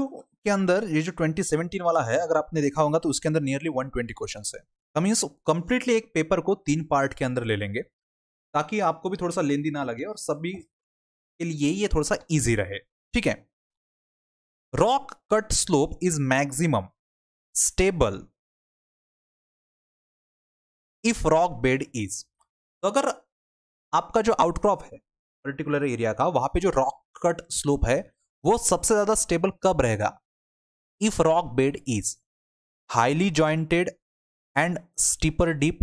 के अंदर ये जो 2017 वाला है अगर आपने देखा होगा तो उसके अंदर नियरली 120 ट्वेंटी क्वेश्चन है हम इस कंप्लीटली एक पेपर को तीन पार्ट के अंदर ले लेंगे ताकि आपको भी थोड़ा सा लेंदी ना लगे और सभी के लिए ये थोड़ा सा ईजी रहे ठीक है rock cut slope is maximum stable if rock bed is तो अगर आपका जो आउटक्रॉप है पर्टिकुलर एरिया का वहां पे जो रॉक कट स्लोप है वो सबसे ज्यादा स्टेबल कब रहेगा if rock bed is highly jointed and steeper deep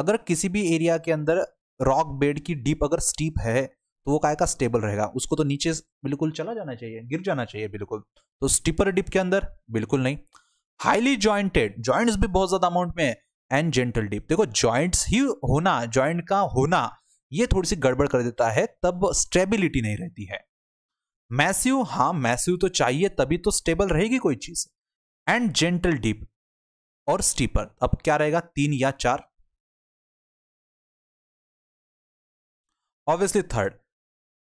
अगर किसी भी एरिया के अंदर रॉक बेड की डीप अगर स्टीप है तो वो काय का स्टेबल रहेगा उसको तो नीचे बिल्कुल चला जाना चाहिए गिर जाना चाहिए बिल्कुल तो स्टीपर डिप के अंदर बिल्कुल नहीं हाईली ज्वाइंटेड ज्वाइंट भी बहुत ज्यादा अमाउंट में है एंड जेंटल डिप देखो ज्वाइंट्स ही होना ज्वाइंट का होना ये थोड़ी सी गड़बड़ कर देता है तब स्टेबिलिटी नहीं रहती है मैस्यू हाँ मैस्यू तो चाहिए तभी तो स्टेबल रहेगी कोई चीज एंड जेंटल डीप और स्टीपर अब क्या रहेगा तीन या चार obviously third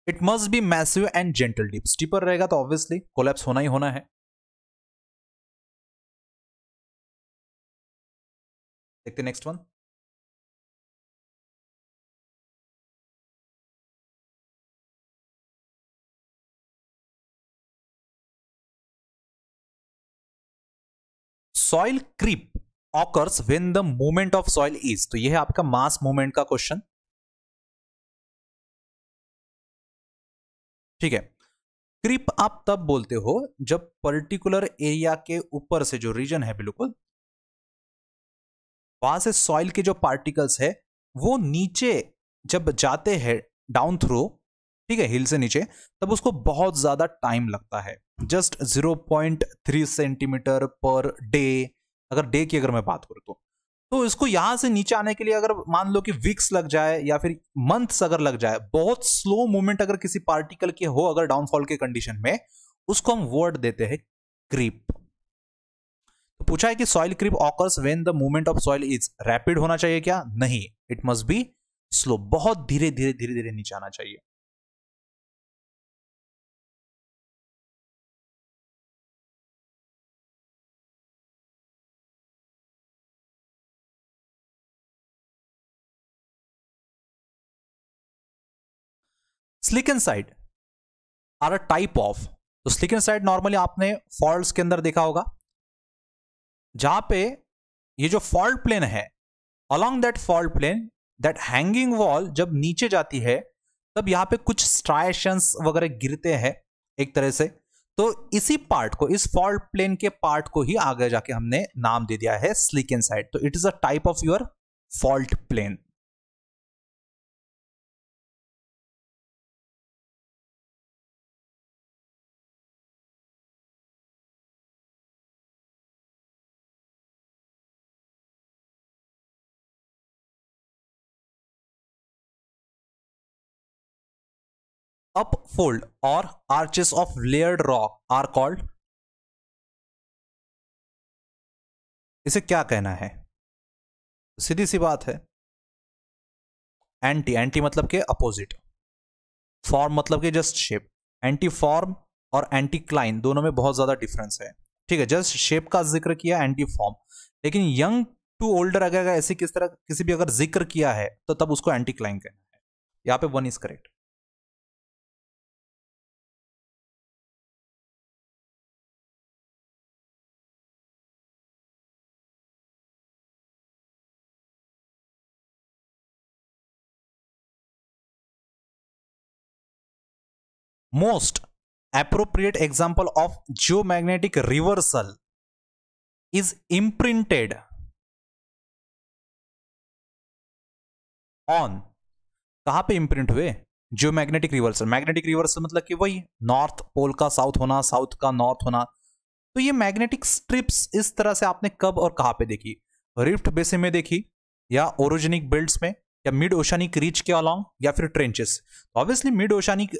it must be massive and gentle dip steeper रहेगा तो ऑब्वियसली कोलैप्स होना ही होना है देखते next one soil creep occurs when the movement of soil is तो यह है आपका मास मूवमेंट का क्वेश्चन ठीक है क्रिप आप तब बोलते हो जब पर्टिकुलर एरिया के ऊपर से जो रीजन है बिल्कुल वहां से सॉइल के जो पार्टिकल्स है वो नीचे जब जाते हैं डाउन थ्रू ठीक है हिल से नीचे तब उसको बहुत ज़्यादा टाइम लगता है जस्ट 0.3 सेंटीमीटर पर डे अगर डे की अगर मैं बात करूँ तो तो इसको यहां से नीचे आने के लिए अगर मान लो कि वीक्स लग जाए या फिर मंथ्स अगर लग जाए बहुत स्लो मूवमेंट अगर किसी पार्टिकल के हो अगर डाउनफॉल के कंडीशन में उसको हम वर्ड देते हैं क्रीप तो पूछा है कि soil creep occurs when the movement of soil is rapid होना चाहिए क्या नहीं इट मस्ट बी स्लो बहुत धीरे धीरे धीरे धीरे नीचे आना चाहिए side are a type of तो स्लिकनसाइड नॉर्मली आपने फॉल्ट के अंदर देखा होगा जहां पे ये जो फॉल्ट प्लेन है along that fault plane that hanging wall जब नीचे जाती है तब यहाँ पे कुछ स्ट्राइशंस वगैरह गिरते हैं एक तरह से तो इसी पार्ट को इस फॉल्ट प्लेन के पार्ट को ही आगे जाके हमने नाम दे दिया है स्लिक एंड साइड तो it is a type of your fault plane fold और arches of layered rock are called इसे क्या कहना है सीधी सी बात है एंटी एंटी मतलब के अपोजिट फॉर्म मतलब के जस्ट शेप एंटी फॉर्म और एंटी क्लाइन दोनों में बहुत ज्यादा डिफरेंस है ठीक है जस्ट शेप का जिक्र किया एंटी फॉर्म लेकिन यंग टू ओल्डर अगर ऐसे किस तरह किसी भी अगर जिक्र किया है तो तब उसको एंटी क्लाइन कहना है यहां पे one is correct most appropriate example of geomagnetic reversal is imprinted on कहां पे इम्प्रिंट हुए geomagnetic reversal magnetic reversal मतलब कि वही नॉर्थ पोल का साउथ होना साउथ का नॉर्थ होना तो ये मैग्नेटिक स्ट्रिप्स इस तरह से आपने कब और कहां पे देखी रिफ्ट बेसिन में देखी या ओरिजिनिक बिल्ड्स में या मिड ओशानिक रीच के अलॉन्ग या फिर ट्रेंचेस ऑब्वियसली मिड ओशानिक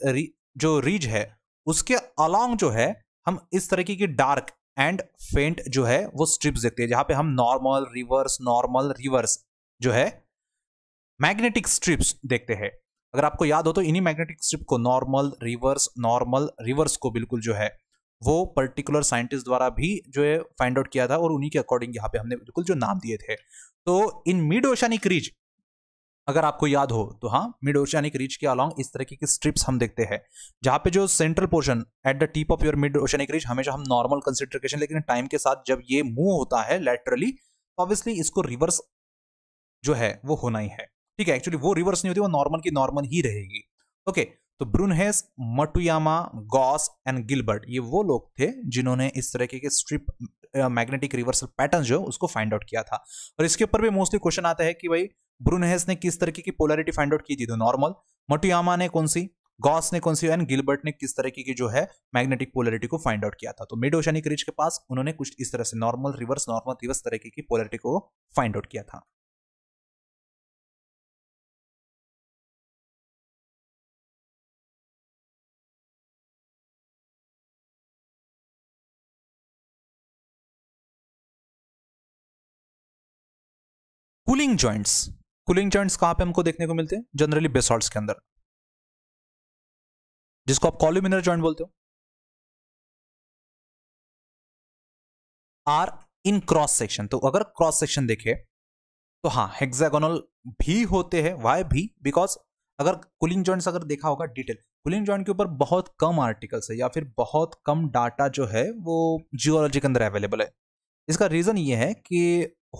जो रिज है उसके अलॉन्ग जो है हम इस तरीके की डार्क एंड फेंट जो है वो स्ट्रिप्स देखते हैं जहां पे हम नॉर्मल रिवर्स नॉर्मल रिवर्स जो है मैग्नेटिक स्ट्रिप्स देखते हैं अगर आपको याद हो तो इन्हीं मैग्नेटिक स्ट्रिप को नॉर्मल रिवर्स नॉर्मल रिवर्स को बिल्कुल जो है वो पर्टिकुलर साइंटिस्ट द्वारा भी जो है फाइंड आउट किया था और उन्हीं के अकॉर्डिंग यहाँ पे हमने बिल्कुल जो नाम दिए थे तो इन मिड ओशानिक रिज अगर आपको याद हो तो हाँ मिड ओशियानिक रीच के अलॉन्ग इस तरीके की स्ट्रिप्स हम देखते हैं जहाँ पे जो central portion at the tip of your mid oceanic ridge हमेशा हम नॉर्मल कंसिडरेशन लेकिन टाइम के साथ जब ये मूव होता है लेटरली ऑब्वियसली तो इसको रिवर्स जो है वो होना ही है ठीक है एक्चुअली वो रिवर्स नहीं होती वो नॉर्मल की नॉर्मल ही रहेगी ओके तो Brunhes Matuyama Gauss and Gilbert ये वो लोग थे जिन्होंने इस तरीके के स्ट्रिप मैग्नेटिक रिवर्सल पैटर्न जो उसको फाइंड आउट किया था और इसके ऊपर भी मोस्टली क्वेश्चन आता है कि भाई ब्रूनहेस ने किस तरीके की पोलरिटी फाइंड आउट की थी तो नॉर्मल मटियामा ने कौन सी गॉस ने कौन सी एंड गिलबर्ट ने किस तरीके की जो है मैग्नेटिक पोलरिटी को फाइंड आउट किया था तो मिड ओशनिक रिज के पास उन्होंने कुछ इस तरह से नॉर्मल रिवर्स नॉर्मल रिवर्स तरीके की पोलरिटी को फाइंड आउट किया था कूलिंग जॉइंट्स कूलिंग जॉइंट्स कहां पे हमको देखने को मिलते हैं जनरली बेसॉल्ट के अंदर जिसको आप कॉल्यूमिनर जॉइंट बोलते हो आर इन क्रॉस सेक्शन तो अगर क्रॉस सेक्शन देखे तो हाँ हेक्सागोनल भी होते हैं वाई भी बिकॉज अगर कूलिंग जॉइंट्स अगर देखा होगा डिटेल कूलिंग जॉइंट के ऊपर बहुत कम आर्टिकल्स है या फिर बहुत कम डाटा जो है वो जियोलॉजी के अंदर अवेलेबल है इसका रीज़न ये है कि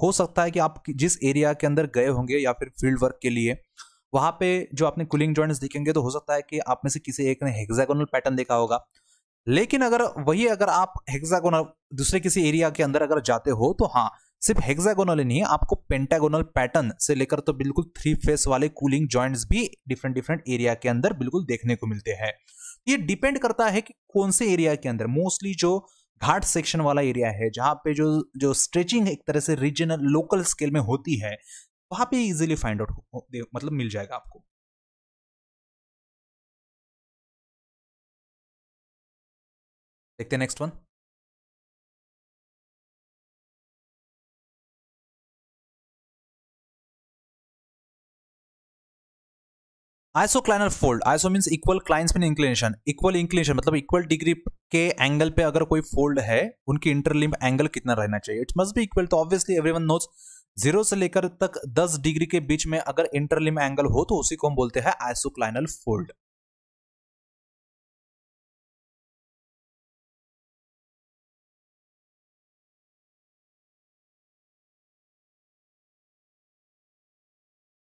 हो सकता है कि आप जिस एरिया के अंदर गए होंगे या फिर फील्ड वर्क के लिए वहां पे जो आपने कूलिंग जॉइंट्स देखेंगे तो हो सकता है कि आप में से किसी एक ने हेक्सागोनल पैटर्न देखा होगा लेकिन अगर वही अगर आप हेक्सागोनल दूसरे किसी एरिया के अंदर अगर जाते हो तो हाँ सिर्फ हेक्सागोनल ही नहीं आपको पेंटागोनल पैटर्न से लेकर तो बिल्कुल थ्री फेस वाले कूलिंग ज्वाइंट्स भी डिफरेंट डिफरेंट एरिया के अंदर बिल्कुल देखने को मिलते हैं ये डिपेंड करता है कि कौन से एरिया के अंदर मोस्टली जो घाट सेक्शन वाला एरिया है जहाँ पे जो जो स्ट्रेचिंग एक तरह से रीजनल लोकल स्केल में होती है वहाँ पे इजीली फाइंड आउट मतलब मिल जाएगा आपको देखते हैं next one isoclinal fold iso means equal clines mean inclination equal inclination मतलब इक्वल डिग्री के एंगल पे अगर कोई फोल्ड है उनकी इंटरलिम्प एंगल कितना रहना चाहिए इट्स मस्ट भी इक्वल तो ऑब्वियसली एवरीवन नोज जीरो से लेकर तक दस डिग्री के बीच में अगर इंटरलिम्प एंगल हो तो उसी को हम बोलते हैं isoclinal fold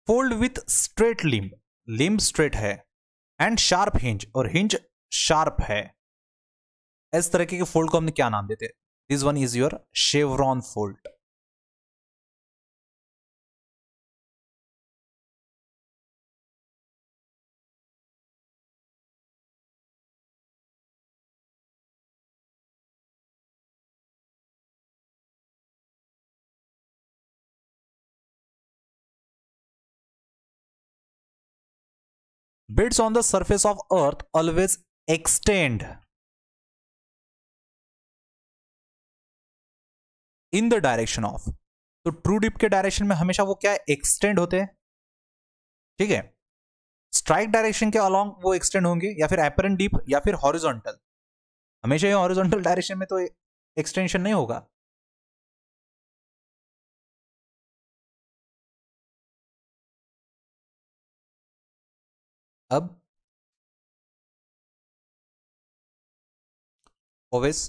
fold with straight limb limb straight है एंड शार्प हिंज और हिंज शार्प है इस तरीके के फोल्ड को हमने क्या नाम देते हैं this one is your chevron fold bits on the surface of earth always extend in the direction of तो ट्रू डिप के डायरेक्शन में हमेशा वो क्या है एक्सटेंड होते हैं ठीक है स्ट्राइक डायरेक्शन के अलॉन्ग वो एक्सटेंड होंगे या फिर एपरेंट डीप या फिर हॉरिजॉन्टल हमेशा ये हॉरिजॉन्टल डायरेक्शन में तो एक्सटेंशन नहीं होगा अब ओवेस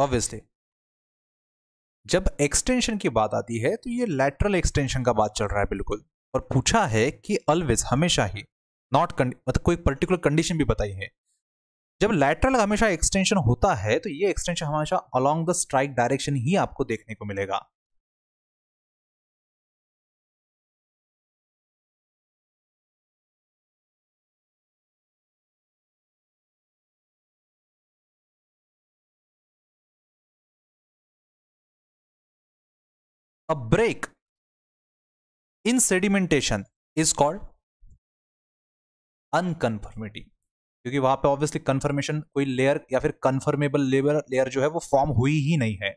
ऑब्वियसली जब एक्सटेंशन की बात आती है तो ये लैटरल एक्सटेंशन का बात चल रहा है बिल्कुल और पूछा है कि ऑलवेज हमेशा ही नॉट मतलब कोई पर्टिकुलर कंडीशन भी बताई है जब लैटरल हमेशा एक्सटेंशन होता है तो ये एक्सटेंशन हमेशा अलोंग द स्ट्राइक डायरेक्शन ही आपको देखने को मिलेगा a break in sedimentation is called unconformity क्योंकि वहां पे ऑब्वियसली कंफर्मेशन कोई लेयर या फिर कंफर्मेबल लेबर लेयर जो है वो फॉर्म हुई ही नहीं है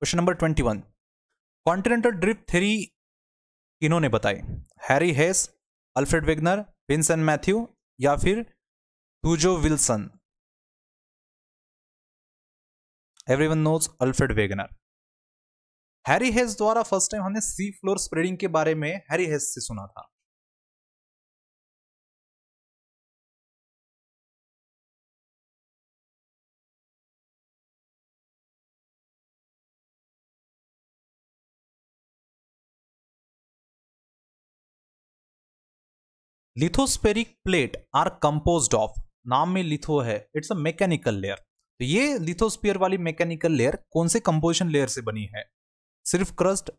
question number twenty one continental drift three इन्होंने बताई Harry Hess Alfred Wegener Vinson Matthew या फिर Tuzo Wilson everyone knows Alfred Wegener Harry Hess द्वारा फर्स्ट टाइम हमने सी फ्लोर स्प्रेडिंग के बारे में हैरी हेज से सुना था lithospheric plate are composed of नाम में लिथो है इट्स अ मैकेनिकल लेयर तो ये लिथोस्पियर वाली मैकेनिकल लेयर कौन से कंपोजिशन लेयर से बनी है सिर्फ क्रस्ट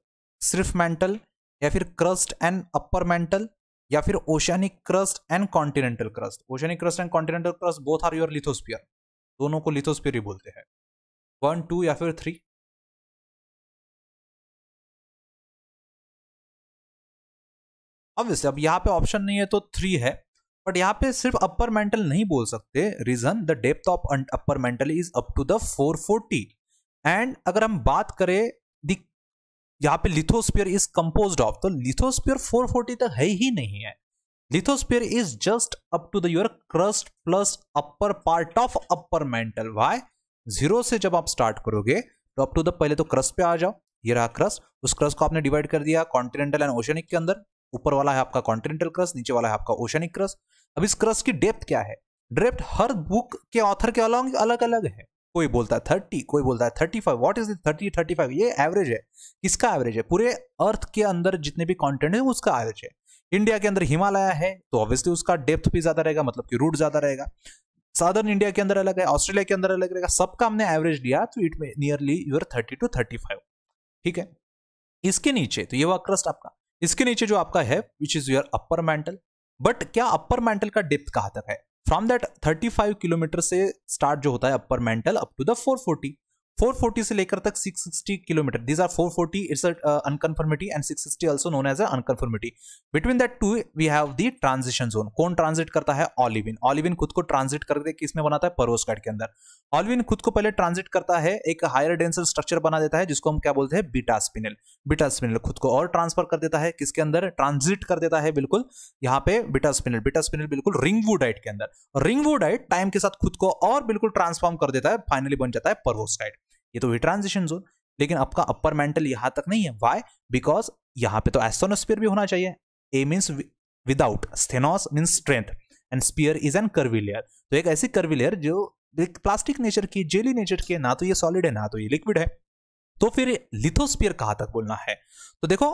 सिर्फ मेंटल या फिर क्रस्ट एंड अपर मेंटल या फिर oceanic crust and continental crust oceanic crust and continental crust both are your lithosphere दोनों को लिथोस्पियर ही बोलते हैं वन टू या फिर थ्री ऑब्वियसली अब यहाँ पे ऑप्शन नहीं है तो थ्री है बट यहाँ पे सिर्फ अपर मेंटल नहीं बोल सकते reason the depth of upper mantle is up to the 440 and अगर हम बात करें दी यहाँ पे लिथोस्पियर इज कंपोज ऑफ तो लिथोस्पियर 440 तक है ही नहीं है lithosphere is just up to the your crust plus upper part of upper mantle why zero से जब आप स्टार्ट करोगे तो अप टू द पहले तो क्रस्ट पे आ जाओ ये रहा क्रस्ट उस क्रस्ट को आपने डिवाइड कर दिया कॉन्टिनेंटल एंड ओशनिक के अंदर ऊपर वाला है आपका कॉन्टिनेंटल क्रस नीचे वाला है आपका ओशनिक क्रस अब इस क्रस की डेप्थ क्या है डेप्थ हर बुक के ऑथर के अलॉन्ग अलग अलग है कोई बोलता है थर्टी कोई बोलता है thirty five what is thirty thirty five ये एवरेज है किसका एवरेज है पूरे अर्थ के अंदर जितने भी कॉन्टिनेंट है उसका एवरेज है इंडिया के अंदर हिमालय है तो ऑब्वियसली उसका डेप्थ भी ज्यादा रहेगा मतलब कि रूट ज्यादा रहेगा साउदर्न इंडिया के अंदर अलग है ऑस्ट्रेलिया के अंदर अलग रहेगा सबका हमने एवरेज लिया तो इट में nearly your thirty two thirty five ठीक है इसके नीचे तो ये हुआ क्रस्ट आपका इसके नीचे जो आपका है which is your upper mantle but क्या अपर मेंटल का डेप्थ कहां तक है फ्रॉम दैट 35 किलोमीटर से स्टार्ट जो होता है upper mantle up to the 440 440 से लेकर तक 660 kilometre these are 440 it's unconformity and 660 also known as unconformity between that two we have the transition zone कौन ट्रांजिट करता है ऑलिविन ऑलिविन खुद को ट्रांजिट करके किसमें बनाता है परोस्काइड के अंदर ऑलिविन खुद को पहले ट्रांजिट करता है एक हायर डेंसर स्ट्रक्चर बना देता है जिसको हम क्या बोलते हैं बीटा स्पिनल बीटा स्पिनल खुद को और ट्रांसफर कर देता है किसके अंदर ट्रांजिट कर देता है बिल्कुल यहाँ पे बीटा स्पिनल बीटा स्पिनल बिल्कुल रिंगवुडाइट के अंदर डाइट टाइम के साथ खुद को और बिल्कुल ट्रांसफॉर्म कर देता है फाइनली बन जाता है परवोस्काइड ये तो वही ट्रांजिशन जोन लेकिन आपका अपर मेंटल यहां तक नहीं है वाई बिकॉज यहां पे तो एस्टोनोस्पियर भी होना चाहिए a means without sthenos means strength and sphere is an curvy तो एक ऐसी कर्वी जो एक प्लास्टिक नेचर की जेली नेचर की ना तो ये सॉलिड है ना तो ये लिक्विड तो है तो फिर लिथोस्पियर कहां तक बोलना है तो देखो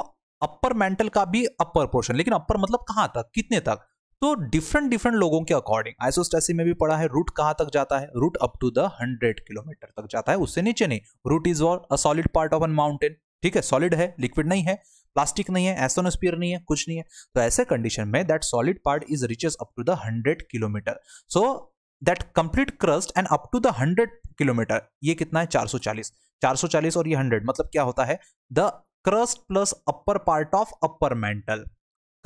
अपर मेंटल का भी अपर पोर्शन लेकिन अपर मतलब कहां तक कितने तक तो डिफरेंट डिफरेंट लोगों के अकॉर्डिंग आइसोस्टेसी में भी पड़ा है रूट कहां तक जाता है root up to the hundred kilometre तक जाता है उससे नीचे नहीं root is war a solid part of an mountain ठीक है सॉलिड है लिक्विड नहीं है प्लास्टिक नहीं है एसोनोस्पियर नहीं है कुछ नहीं है तो ऐसे कंडीशन में that solid part is reaches up to the hundred kilometre so that complete crust and up to the hundred kilometre ये कितना है 440 440 और ये 100 मतलब क्या होता है the crust plus upper part of upper mantle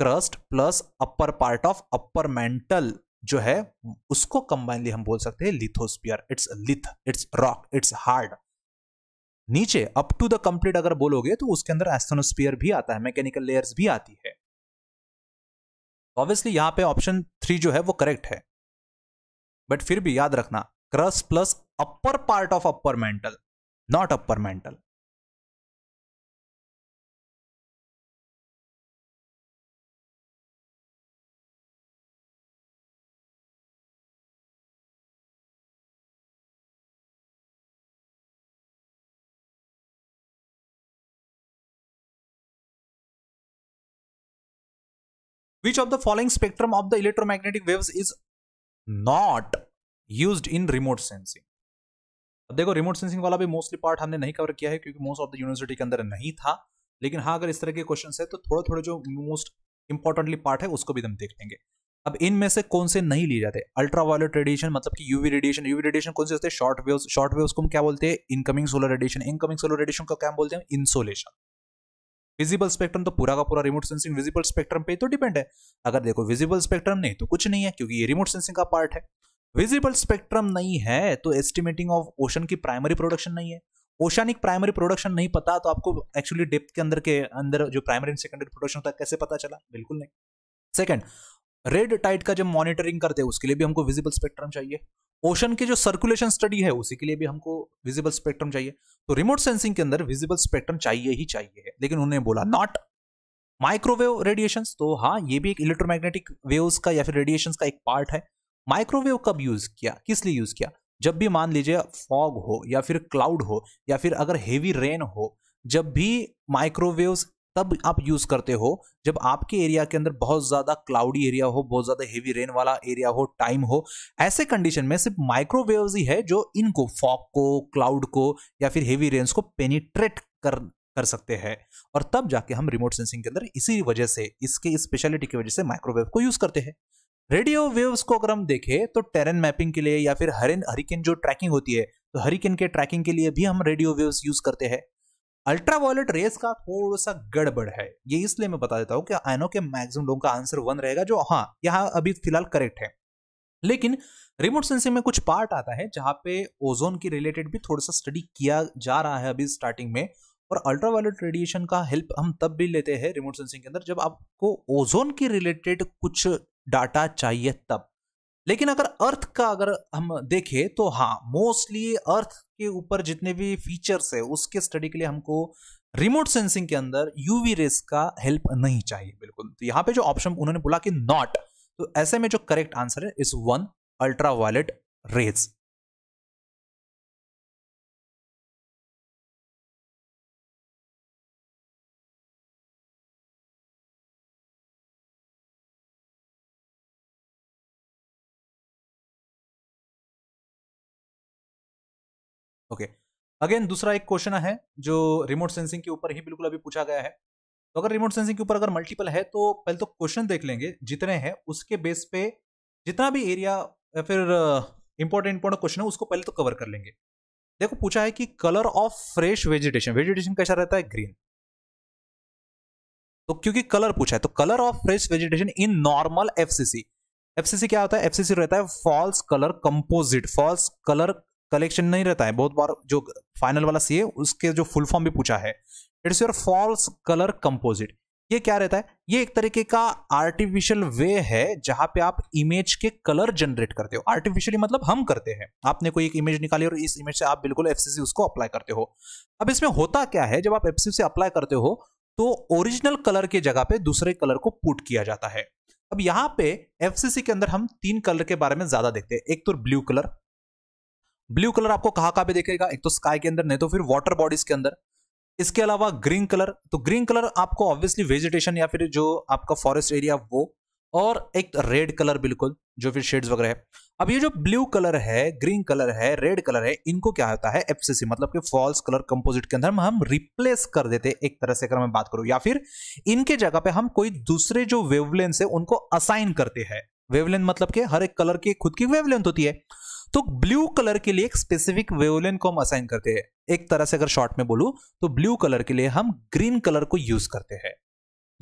crust plus upper part of upper mantle जो है उसको कंबाइनली हम बोल सकते हैं lithosphere it's lith it's rock it's hard नीचे अप टू द कंप्लीट अगर बोलोगे तो उसके अंदर एस्थोनोस्पियर भी आता है मैकेनिकल लेयर्स भी आती है ऑब्वियसली यहां पे ऑप्शन थ्री जो है वो करेक्ट है बट फिर भी याद रखना crust plus upper part of upper mantle not upper mantle which of the following spectrum of the electromagnetic waves is not used in remote sensing अब देखो रिमोट सेंसिंग वाला भी मोस्टली पार्ट हमने नहीं कवर किया है क्योंकि मोस्ट ऑफ द यूनिवर्सिटी के अंदर नहीं था लेकिन हाँ अगर इस तरह के क्वेश्चन है तो थोड़े थोड़े जो मोस्ट इंपॉर्टेंटली पार्ट है उसको भी हम देख लेंगे अब इनमें से कौन से नहीं लिए जाते अल्ट्रा वायलेट रेडिएशन मतलब कि यूवी रेडिएशन यूवी रेडिएशन कौन से होते हैं शॉर्ट वेव्स शॉर्ट वेव्स को हम क्या बोलते हैं incoming solar radiation incoming solar radiation को क्या बोलते हैं इंसोलेशन विजिबल स्पेक्ट्रम तो पूरा का पूरा रिमोट सेंसिंग विजिबल स्पेक्ट्रम पे तो डिपेंड है अगर देखो विजिबल स्पेक्ट्रम नहीं तो कुछ नहीं है क्योंकि ये रिमोट सेंसिंग का पार्ट है विजिबल स्पेक्ट्रम नहीं है तो एस्टिमेटिंग ऑफ ओशन की प्राइमरी प्रोडक्शन नहीं है ओशनिक प्राइमरी प्रोडक्शन नहीं पता तो आपको एक्चुअली डेप्थ के अंदर के अंदर जो प्राइमरी एंड सेकेंडरी प्रोडक्शन होता है कैसे पता चला बिल्कुल नहीं सेकेंड रेड टाइट का जब मॉनिटरिंग करते हैं उसके लिए भी हमको विजिबल स्पेक्ट्रम चाहिए ओशन के जो सर्कुलेशन स्टडी है उसी के लिए भी हमको विजिबल स्पेक्ट्रम चाहिए तो रिमोट सेंसिंग के अंदर विजिबल स्पेक्ट्रम चाहिए ही चाहिए लेकिन उन्होंने बोला नॉट माइक्रोवेव रेडिएशन तो हाँ ये भी एक इलेक्ट्रोमैग्नेटिक वेव्स का या फिर रेडिएशन का एक पार्ट है माइक्रोवेव कब यूज किया किस लिए यूज किया जब भी मान लीजिए फॉग हो या फिर क्लाउड हो या फिर अगर हेवी रेन हो जब भी माइक्रोवेव्स तब आप यूज़ करते हो जब आपके एरिया के अंदर बहुत ज़्यादा क्लाउडी एरिया हो बहुत ज़्यादा हेवी रेन वाला एरिया हो टाइम हो ऐसे कंडीशन में सिर्फ माइक्रोवेव ही है जो इनको फॉक को क्लाउड को या फिर हेवी रेन्स को पेनिट्रेट कर कर सकते हैं और तब जाके हम रिमोट सेंसिंग के अंदर इसी वजह से इसके स्पेशलिटी की वजह से माइक्रोवेव को यूज़ करते हैं रेडियो वेव्स को अगर हम देखें तो टेरन मैपिंग के लिए या फिर हरिन हरिकेन जो ट्रैकिंग होती है तो हरिकेन के ट्रैकिंग के लिए भी हम रेडियो वेव्स यूज़ करते हैं अल्ट्रा वायलेट रेस का थोड़ा सा गड़बड़ है ये इसलिए मैं बता देता हूँ कि आयनों के मैक्सिमम लोगों का आंसर वन रहेगा जो हाँ यहाँ अभी फिलहाल करेक्ट है लेकिन रिमोट सेंसिंग में कुछ पार्ट आता है जहां पे ओजोन की रिलेटेड भी थोड़ा सा स्टडी किया जा रहा है अभी स्टार्टिंग में और अल्ट्रा वायलेट रेडिएशन का हेल्प हम तब भी लेते हैं रिमोट सेंसिंग के अंदर जब आपको ओजोन की रिलेटेड कुछ डाटा चाहिए तब लेकिन अगर अर्थ का अगर हम देखें तो हाँ मोस्टली अर्थ के ऊपर जितने भी फीचर्स है उसके स्टडी के लिए हमको रिमोट सेंसिंग के अंदर यूवी रेस का हेल्प नहीं चाहिए बिल्कुल तो यहाँ पे जो ऑप्शन उन्होंने बोला कि नॉट तो ऐसे में जो करेक्ट आंसर है इस one ultraviolet rays okay again दूसरा एक क्वेश्चन है जो रिमोट सेंसिंग के ऊपर ही बिल्कुल अभी पूछा गया है तो अगर रिमोट सेंसिंग के ऊपर अगर मल्टीपल है तो पहले तो क्वेश्चन देख लेंगे जितने हैं उसके बेस पे जितना भी एरिया या फिर इंपॉर्टेंट इंपॉर्टेंट क्वेश्चन है उसको पहले तो कवर कर लेंगे देखो पूछा है कि colour of fresh vegetation vegetation कैसा रहता है ग्रीन तो क्योंकि कलर पूछा है तो colour of fresh vegetation in normal FCC FCC क्या होता है एफसीसी रहता है false colour composite false colour collection नहीं रहता है बहुत बार जो फाइनल वाला सी है उसके जो फुल फॉर्म भी पूछा है it's your false colour composite ये क्या रहता है ये एक तरीके का आर्टिफिशियल वे है जहां पे आप इमेज के कलर जनरेट करते हो आर्टिफिशियली मतलब हम करते हैं आपने कोई एक इमेज निकाली और इस इमेज से आप बिल्कुल एफ उसको अप्लाई करते हो अब इसमें होता क्या है जब आप एफ से अप्लाई करते हो तो ओरिजिनल कलर के जगह पे दूसरे कलर को पुट किया जाता है अब यहाँ पे एफ के अंदर हम तीन कलर के बारे में ज्यादा देखते हैं एक तो ब्लू कलर ब्लू कलर आपको कहा कहाँ पे देखेगा एक तो स्काई के अंदर नहीं तो फिर वाटर बॉडीज के अंदर इसके अलावा ग्रीन कलर तो ग्रीन कलर आपको ऑब्वियसली वेजिटेशन या फिर जो आपका फॉरेस्ट एरिया वो और एक रेड कलर बिल्कुल जो फिर शेड्स वगैरह है अब ये जो ब्लू कलर है ग्रीन कलर है रेड कलर है इनको क्या होता है एफसीसी मतलब कि फॉल्स कलर कंपोजिट के अंदर हम रिप्लेस कर देते हैं एक तरह से अगर मैं बात करूं या फिर इनके जगह पे हम कोई दूसरे जो वेवलेंथ है उनको असाइन करते हैं वेवलेंथ मतलब कि हर एक कलर की खुद की वेवलेंथ होती है तो ब्लू कलर के लिए एक स्पेसिफिक वेवलेंथ को हम असाइन करते हैं एक तरह से अगर शॉर्ट में बोलू तो ब्लू कलर के लिए हम ग्रीन कलर को यूज करते हैं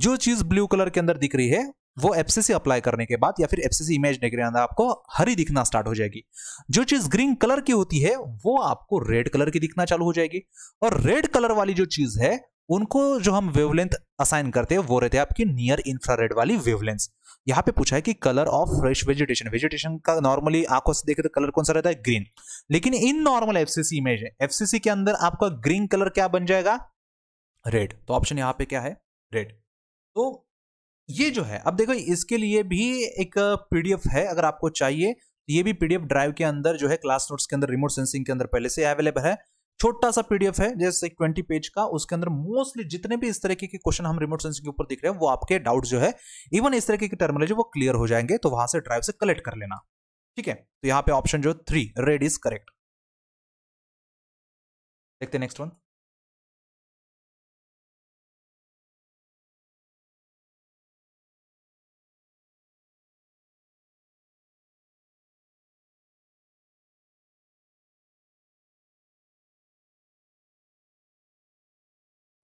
जो चीज ब्लू कलर के अंदर दिख रही है वो एफसीसी अप्लाई करने के बाद या फिर एफसीसी इमेज देख रहे आपको हरी दिखना स्टार्ट हो जाएगी जो चीज ग्रीन कलर की होती है वो आपको रेड कलर की दिखना चालू हो जाएगी और रेड कलर वाली जो चीज है उनको जो हम वेवलेंथ असाइन करते हैं वो रहते हैं आपकी नियर इंफ्रारेड वाली वेवलेंथ यहाँ पे पूछा है कि colour of fresh vegetation vegetation का नॉर्मली आंखों से देखे तो कलर कौन सा रहता है ग्रीन लेकिन in normal FCC image FCC के अंदर आपका ग्रीन कलर क्या बन जाएगा रेड तो ऑप्शन यहाँ पे क्या है रेड तो ये जो है अब देखो इसके लिए भी एक पीडीएफ है अगर आपको चाहिए तो ये भी पीडीएफ ड्राइव के अंदर जो है क्लास नोट्स के अंदर रिमोट सेंसिंग के अंदर पहले से अवेलेबल है छोटा सा पीडीएफ है जैसे ट्वेंटी पेज का उसके अंदर मोस्टली जितने भी इस तरीके के क्वेश्चन हम रिमोट सेंसिंग के ऊपर दिख रहे हैं वो आपके डाउट जो है इवन इस तरीके की टर्मोलॉजी वो क्लियर हो जाएंगे तो वहां से ड्राइव से कलेक्ट कर लेना ठीक है तो यहाँ पे ऑप्शन जो थ्री रेड इज करेक्ट देखते next one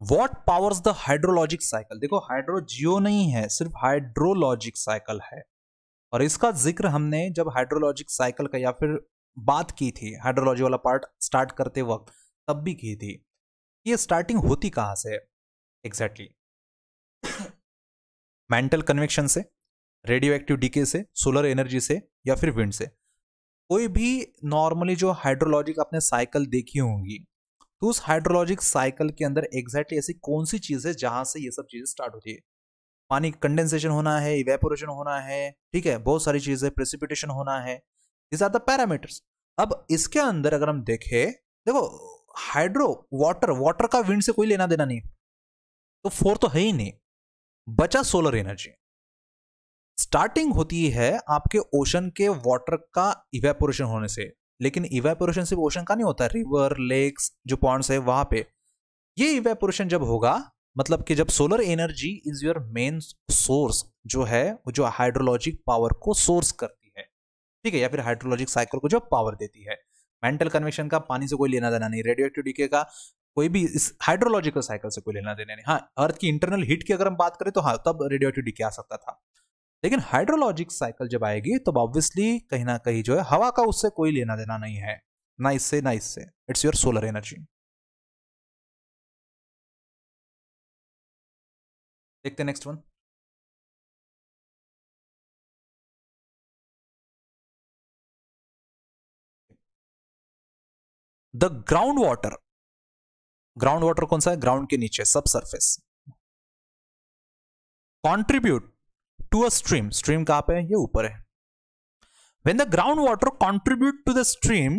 what powers the hydrologic cycle देखो हाइड्रोजियो नहीं है सिर्फ हाइड्रोलॉजिक साइकिल है और इसका जिक्र हमने जब हाइड्रोलॉजिक साइकिल का या फिर बात की थी हाइड्रोलॉजी वाला पार्ट स्टार्ट करते वक्त तब भी की थी ये स्टार्टिंग होती कहां से एग्जैक्टली मेंटल कन्वेक्शन से रेडियो एक्टिव डीके से सोलर एनर्जी से या फिर विंड से कोई भी नॉर्मली जो हाइड्रोलॉजिक आपने साइकिल देखी होंगी तो उस हाइड्रोलॉजिक साइकिल के अंदर एग्जैक्टली ऐसी कौन सी चीज़ है जहां से ये सब चीज़ें स्टार्ट होती है पानी कंडेंसेशन होना है इवेपोरेशन होना है ठीक है बहुत सारी चीज़ें प्रेसिपिटेशन होना है दिस आर द पैरामीटर्स अब इसके अंदर अगर हम देखें देखो हाइड्रो वाटर वाटर का विंड से कोई लेना देना नहीं तो फोर तो है ही नहीं बचा सोलर एनर्जी स्टार्टिंग होती है आपके ओशन के वाटर का इवेपोरेशन होने से लेकिन इवेपोरेशन सिर्फ ओशन का नहीं होता रिवर लेक्स जो पॉन्ड्स है वहां पे ये इवेपोरेशन जब होगा मतलब कि जब solar energy is your main source जो है वो जो हाइड्रोलॉजिक पावर को सोर्स करती है ठीक है या फिर हाइड्रोलॉजिक साइकिल को जो पावर देती है मेंटल कन्वेक्शन का पानी से कोई लेना देना नहीं रेडियो एक्टिव डीके का कोई भी इस हाइड्रोलॉजिकल साइकिल से कोई लेना देना नहीं हाँ अर्थ की इंटरनल हीट की अगर हम बात करें तो हाँ तब रेडियो एक्टिव डीके आ सकता था लेकिन हाइड्रोलॉजिक साइकिल जब आएगी तो ऑब्वियसली कहीं ना कहीं जो है हवा का उससे कोई लेना देना नहीं है ना इससे ना इससे इट्स योर सोलर एनर्जी देखते next one the ground water ground water कौन सा है ग्राउंड के नीचे subsurface contribute to a stream stream कहाँ पे है ये ऊपर है when the ground water contribute to the stream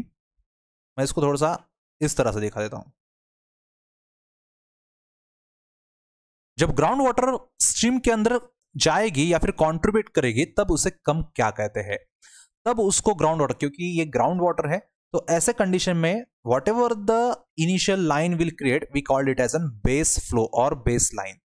मैं इसको थोड़ा सा इस तरह से दिखा देता हूं जब ग्राउंड वाटर स्ट्रीम के अंदर जाएगी या फिर कॉन्ट्रीब्यूट करेगी तब उसे कम क्या कहते हैं तब उसको ग्राउंड वाटर क्योंकि ये ग्राउंड वाटर है तो ऐसे कंडीशन में whatever the initial line will create we called it as an base flow और base line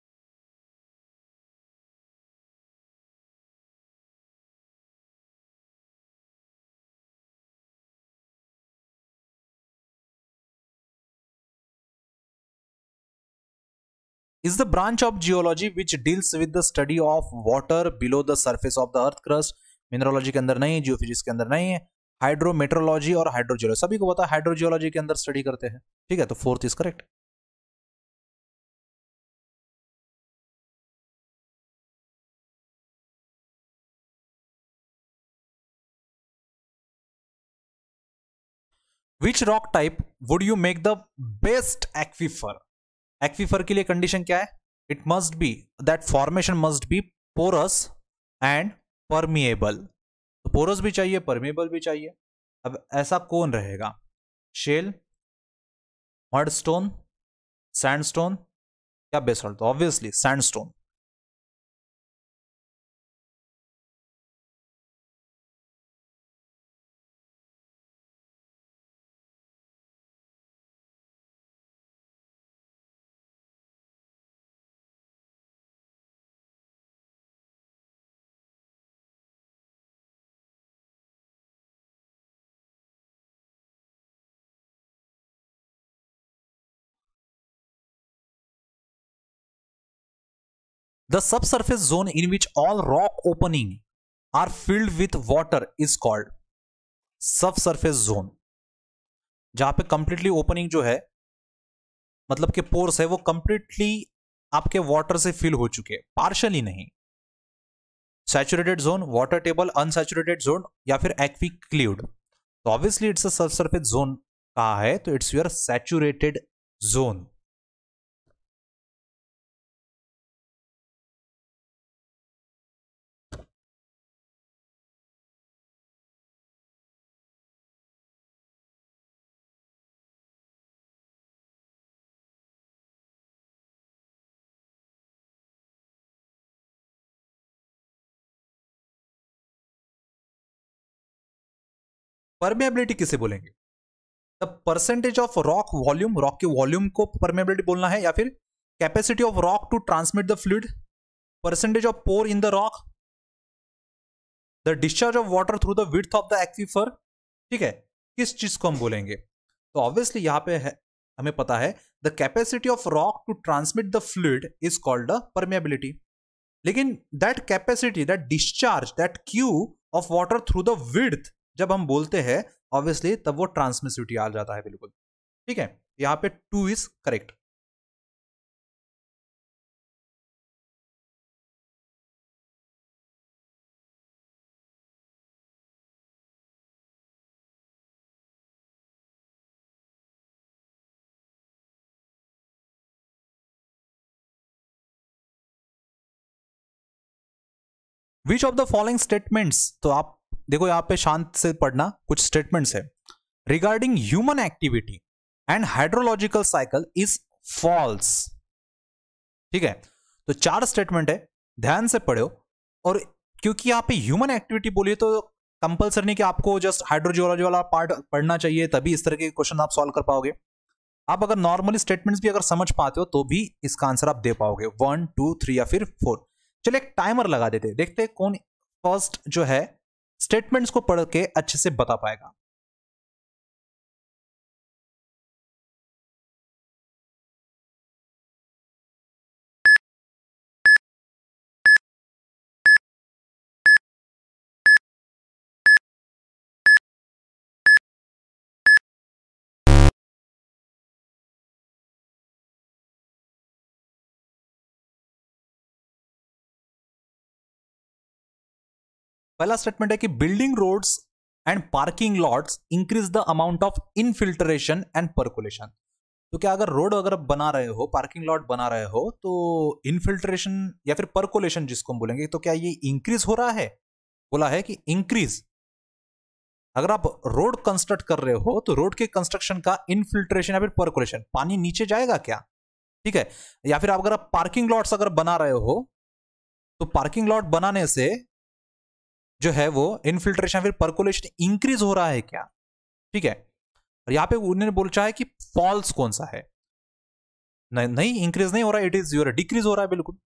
is the branch of geology which deals with the study of water below the surface of the earth crust mineralogy के अंदर नहीं है जियो physics के अंदर नहीं है हाइड्रोमेट्रोलॉजी और हाइड्रोजियोलॉजी सभी को पता है हाइड्रोजियोलॉजी के अंदर स्टडी करते हैं ठीक है तो fourth is correct which rock type would you make the best aquifer aquifer के लिए कंडीशन क्या है it must be that formation must be porous and permeable तो पोरस भी चाहिए परमिएबल भी चाहिए अब ऐसा कौन रहेगा शेल सैंड सैंडस्टोन या basalt obviously sandstone The subsurface zone in which all rock opening are filled with water is called subsurface zone. जहां पे completely opening जो है मतलब के पोर्स है वो completely आपके वाटर से फिल हो चुके हैं पार्शली नहीं saturated zone water table unsaturated zone या फिर एक्विक क्ल्यूड तो obviously it's a subsurface zone कहा है तो it's your saturated zone permeability किसे बोलेंगे the percentage of rock volume rock के वॉल्यूम को परमेबिलिटी बोलना है या फिर capacity of rock to transmit the fluid percentage of pore in the rock the discharge of water through the width of the aquifer ठीक है किस चीज को हम बोलेंगे तो ऑब्वियसली यहां पे है हमें पता है the capacity of rock to transmit the fluid is called a permeability लेकिन that capacity that discharge that Q of water through the width जब हम बोलते हैं ऑब्वियसली तब वो ट्रांसमिसिविटी आ जाता है बिल्कुल ठीक है यहाँ पे two is correct which of the following statements तो आप देखो यहाँ पे शांत से पढ़ना कुछ स्टेटमेंट्स है regarding human activity and hydrological cycle is false ठीक है तो चार स्टेटमेंट है ध्यान से पढ़ो और क्योंकि यहाँ पे ह्यूमन एक्टिविटी बोलिए तो कंपल्सर नहीं कि आपको जस्ट हाइड्रोजियोलॉजी वाला पार्ट पढ़ना चाहिए तभी इस तरह के क्वेश्चन आप सॉल्व कर पाओगे आप अगर नॉर्मली स्टेटमेंट्स भी अगर समझ पाते हो तो भी इसका आंसर आप दे पाओगे वन टू थ्री या फिर फोर चलिए एक टाइमर लगा देते देखते कौन फर्स्ट जो है स्टेटमेंट्स को पढ़ के अच्छे से बता पाएगा पहला स्टेटमेंट है कि building roads and parking lots increase the amount of infiltration and percolation तो क्या अगर रोड अगर बना रहे हो पार्किंग लॉट बना रहे हो तो इनफिल्ट्रेशन या फिर परकुलेशन जिसको हम बोलेंगे तो क्या ये इंक्रीज हो रहा है बोला है कि इंक्रीज अगर आप रोड कंस्ट्रक्ट कर रहे हो तो रोड के कंस्ट्रक्शन का इनफिल्ट्रेशन या फिर परकुलेशन पानी नीचे जाएगा क्या ठीक है या फिर आप अगर आप पार्किंग लॉट्स अगर बना रहे हो तो पार्किंग लॉट बनाने से जो है वो इनफिल्ट्रेशन फिर परकुलेशन इंक्रीज हो रहा है क्या ठीक है और यहाँ पे उन्होंने बोला है कि फॉल्स कौन सा है नहीं, नहीं इंक्रीज नहीं हो रहा इट इज यूर डिक्रीज हो रहा है बिल्कुल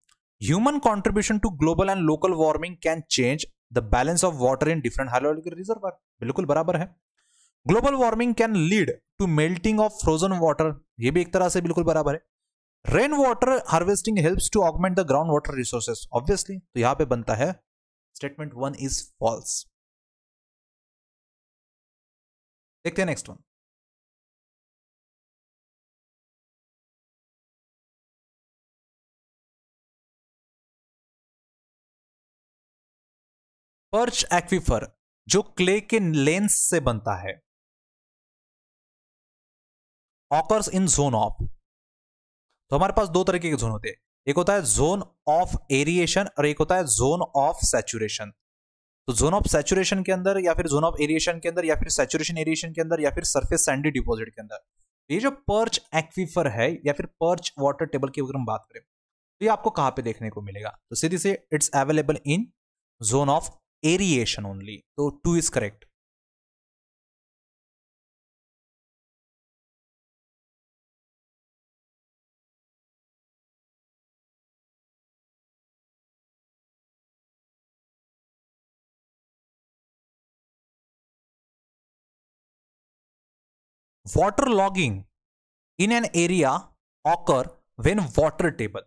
human contribution to global and local warming can change the balance of water in different hydrological reservoir बिल्कुल बराबर है global warming can lead to melting of frozen water ये भी एक तरह से बिल्कुल बराबर है rain water harvesting helps to augment the ground water resources obviously तो यहाँ पे बनता है स्टेटमेंट वन इज फॉल्स देखते हैं नेक्स्ट वन पर्च एक्विफर जो क्ले के लेंस से बनता है ऑकर्स इन जोन ऑफ तो हमारे पास दो तरीके के जोन होते हैं एक होता है जोन ऑफ एरिएशन और एक होता है जोन ऑफ सैचुरेशन तो जोन ऑफ सैचुरेशन के अंदर या फिर जोन ऑफ एरिएशन के अंदर या फिर सैचुरेशन एरिएशन के अंदर या फिर सरफेस सैंडी डिपॉजिट के अंदर तो ये जो पर्च एक्वीफर है या फिर पर्च वाटर टेबल की अगर हम बात करें तो ये आपको कहाँ पे देखने को मिलेगा तो सीधी से it's available in zone of aeration only तो two is correct water logging in an area occur when water table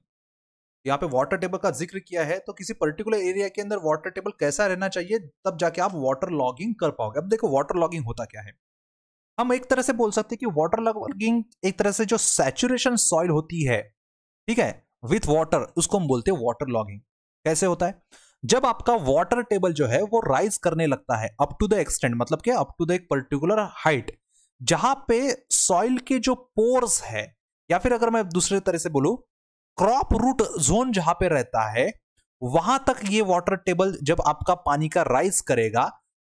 यहाँ पे वाटर टेबल का जिक्र किया है तो किसी पर्टिकुलर एरिया के अंदर वाटर टेबल कैसा रहना चाहिए तब जाके आप वाटर लॉगिंग कर पाओगे अब देखो वाटर लॉगिंग होता क्या है हम एक तरह से बोल सकते हैं कि वाटर लॉगिंग एक तरह से जो सैचुरेशन सॉइल होती है ठीक है विथ वाटर उसको हम बोलते हैं वाटर लॉगिंग कैसे होता है जब आपका वाटर टेबल जो है वो राइज करने लगता है अप टू द एक्सटेंड मतलब क्या अप टू द एक पर्टिकुलर हाइट जहां पे सॉइल के जो पोर्स है या फिर अगर मैं दूसरे तरह से बोलू क्रॉप रूट जोन जहां पे रहता है वहां तक ये वाटर टेबल जब आपका पानी का राइज करेगा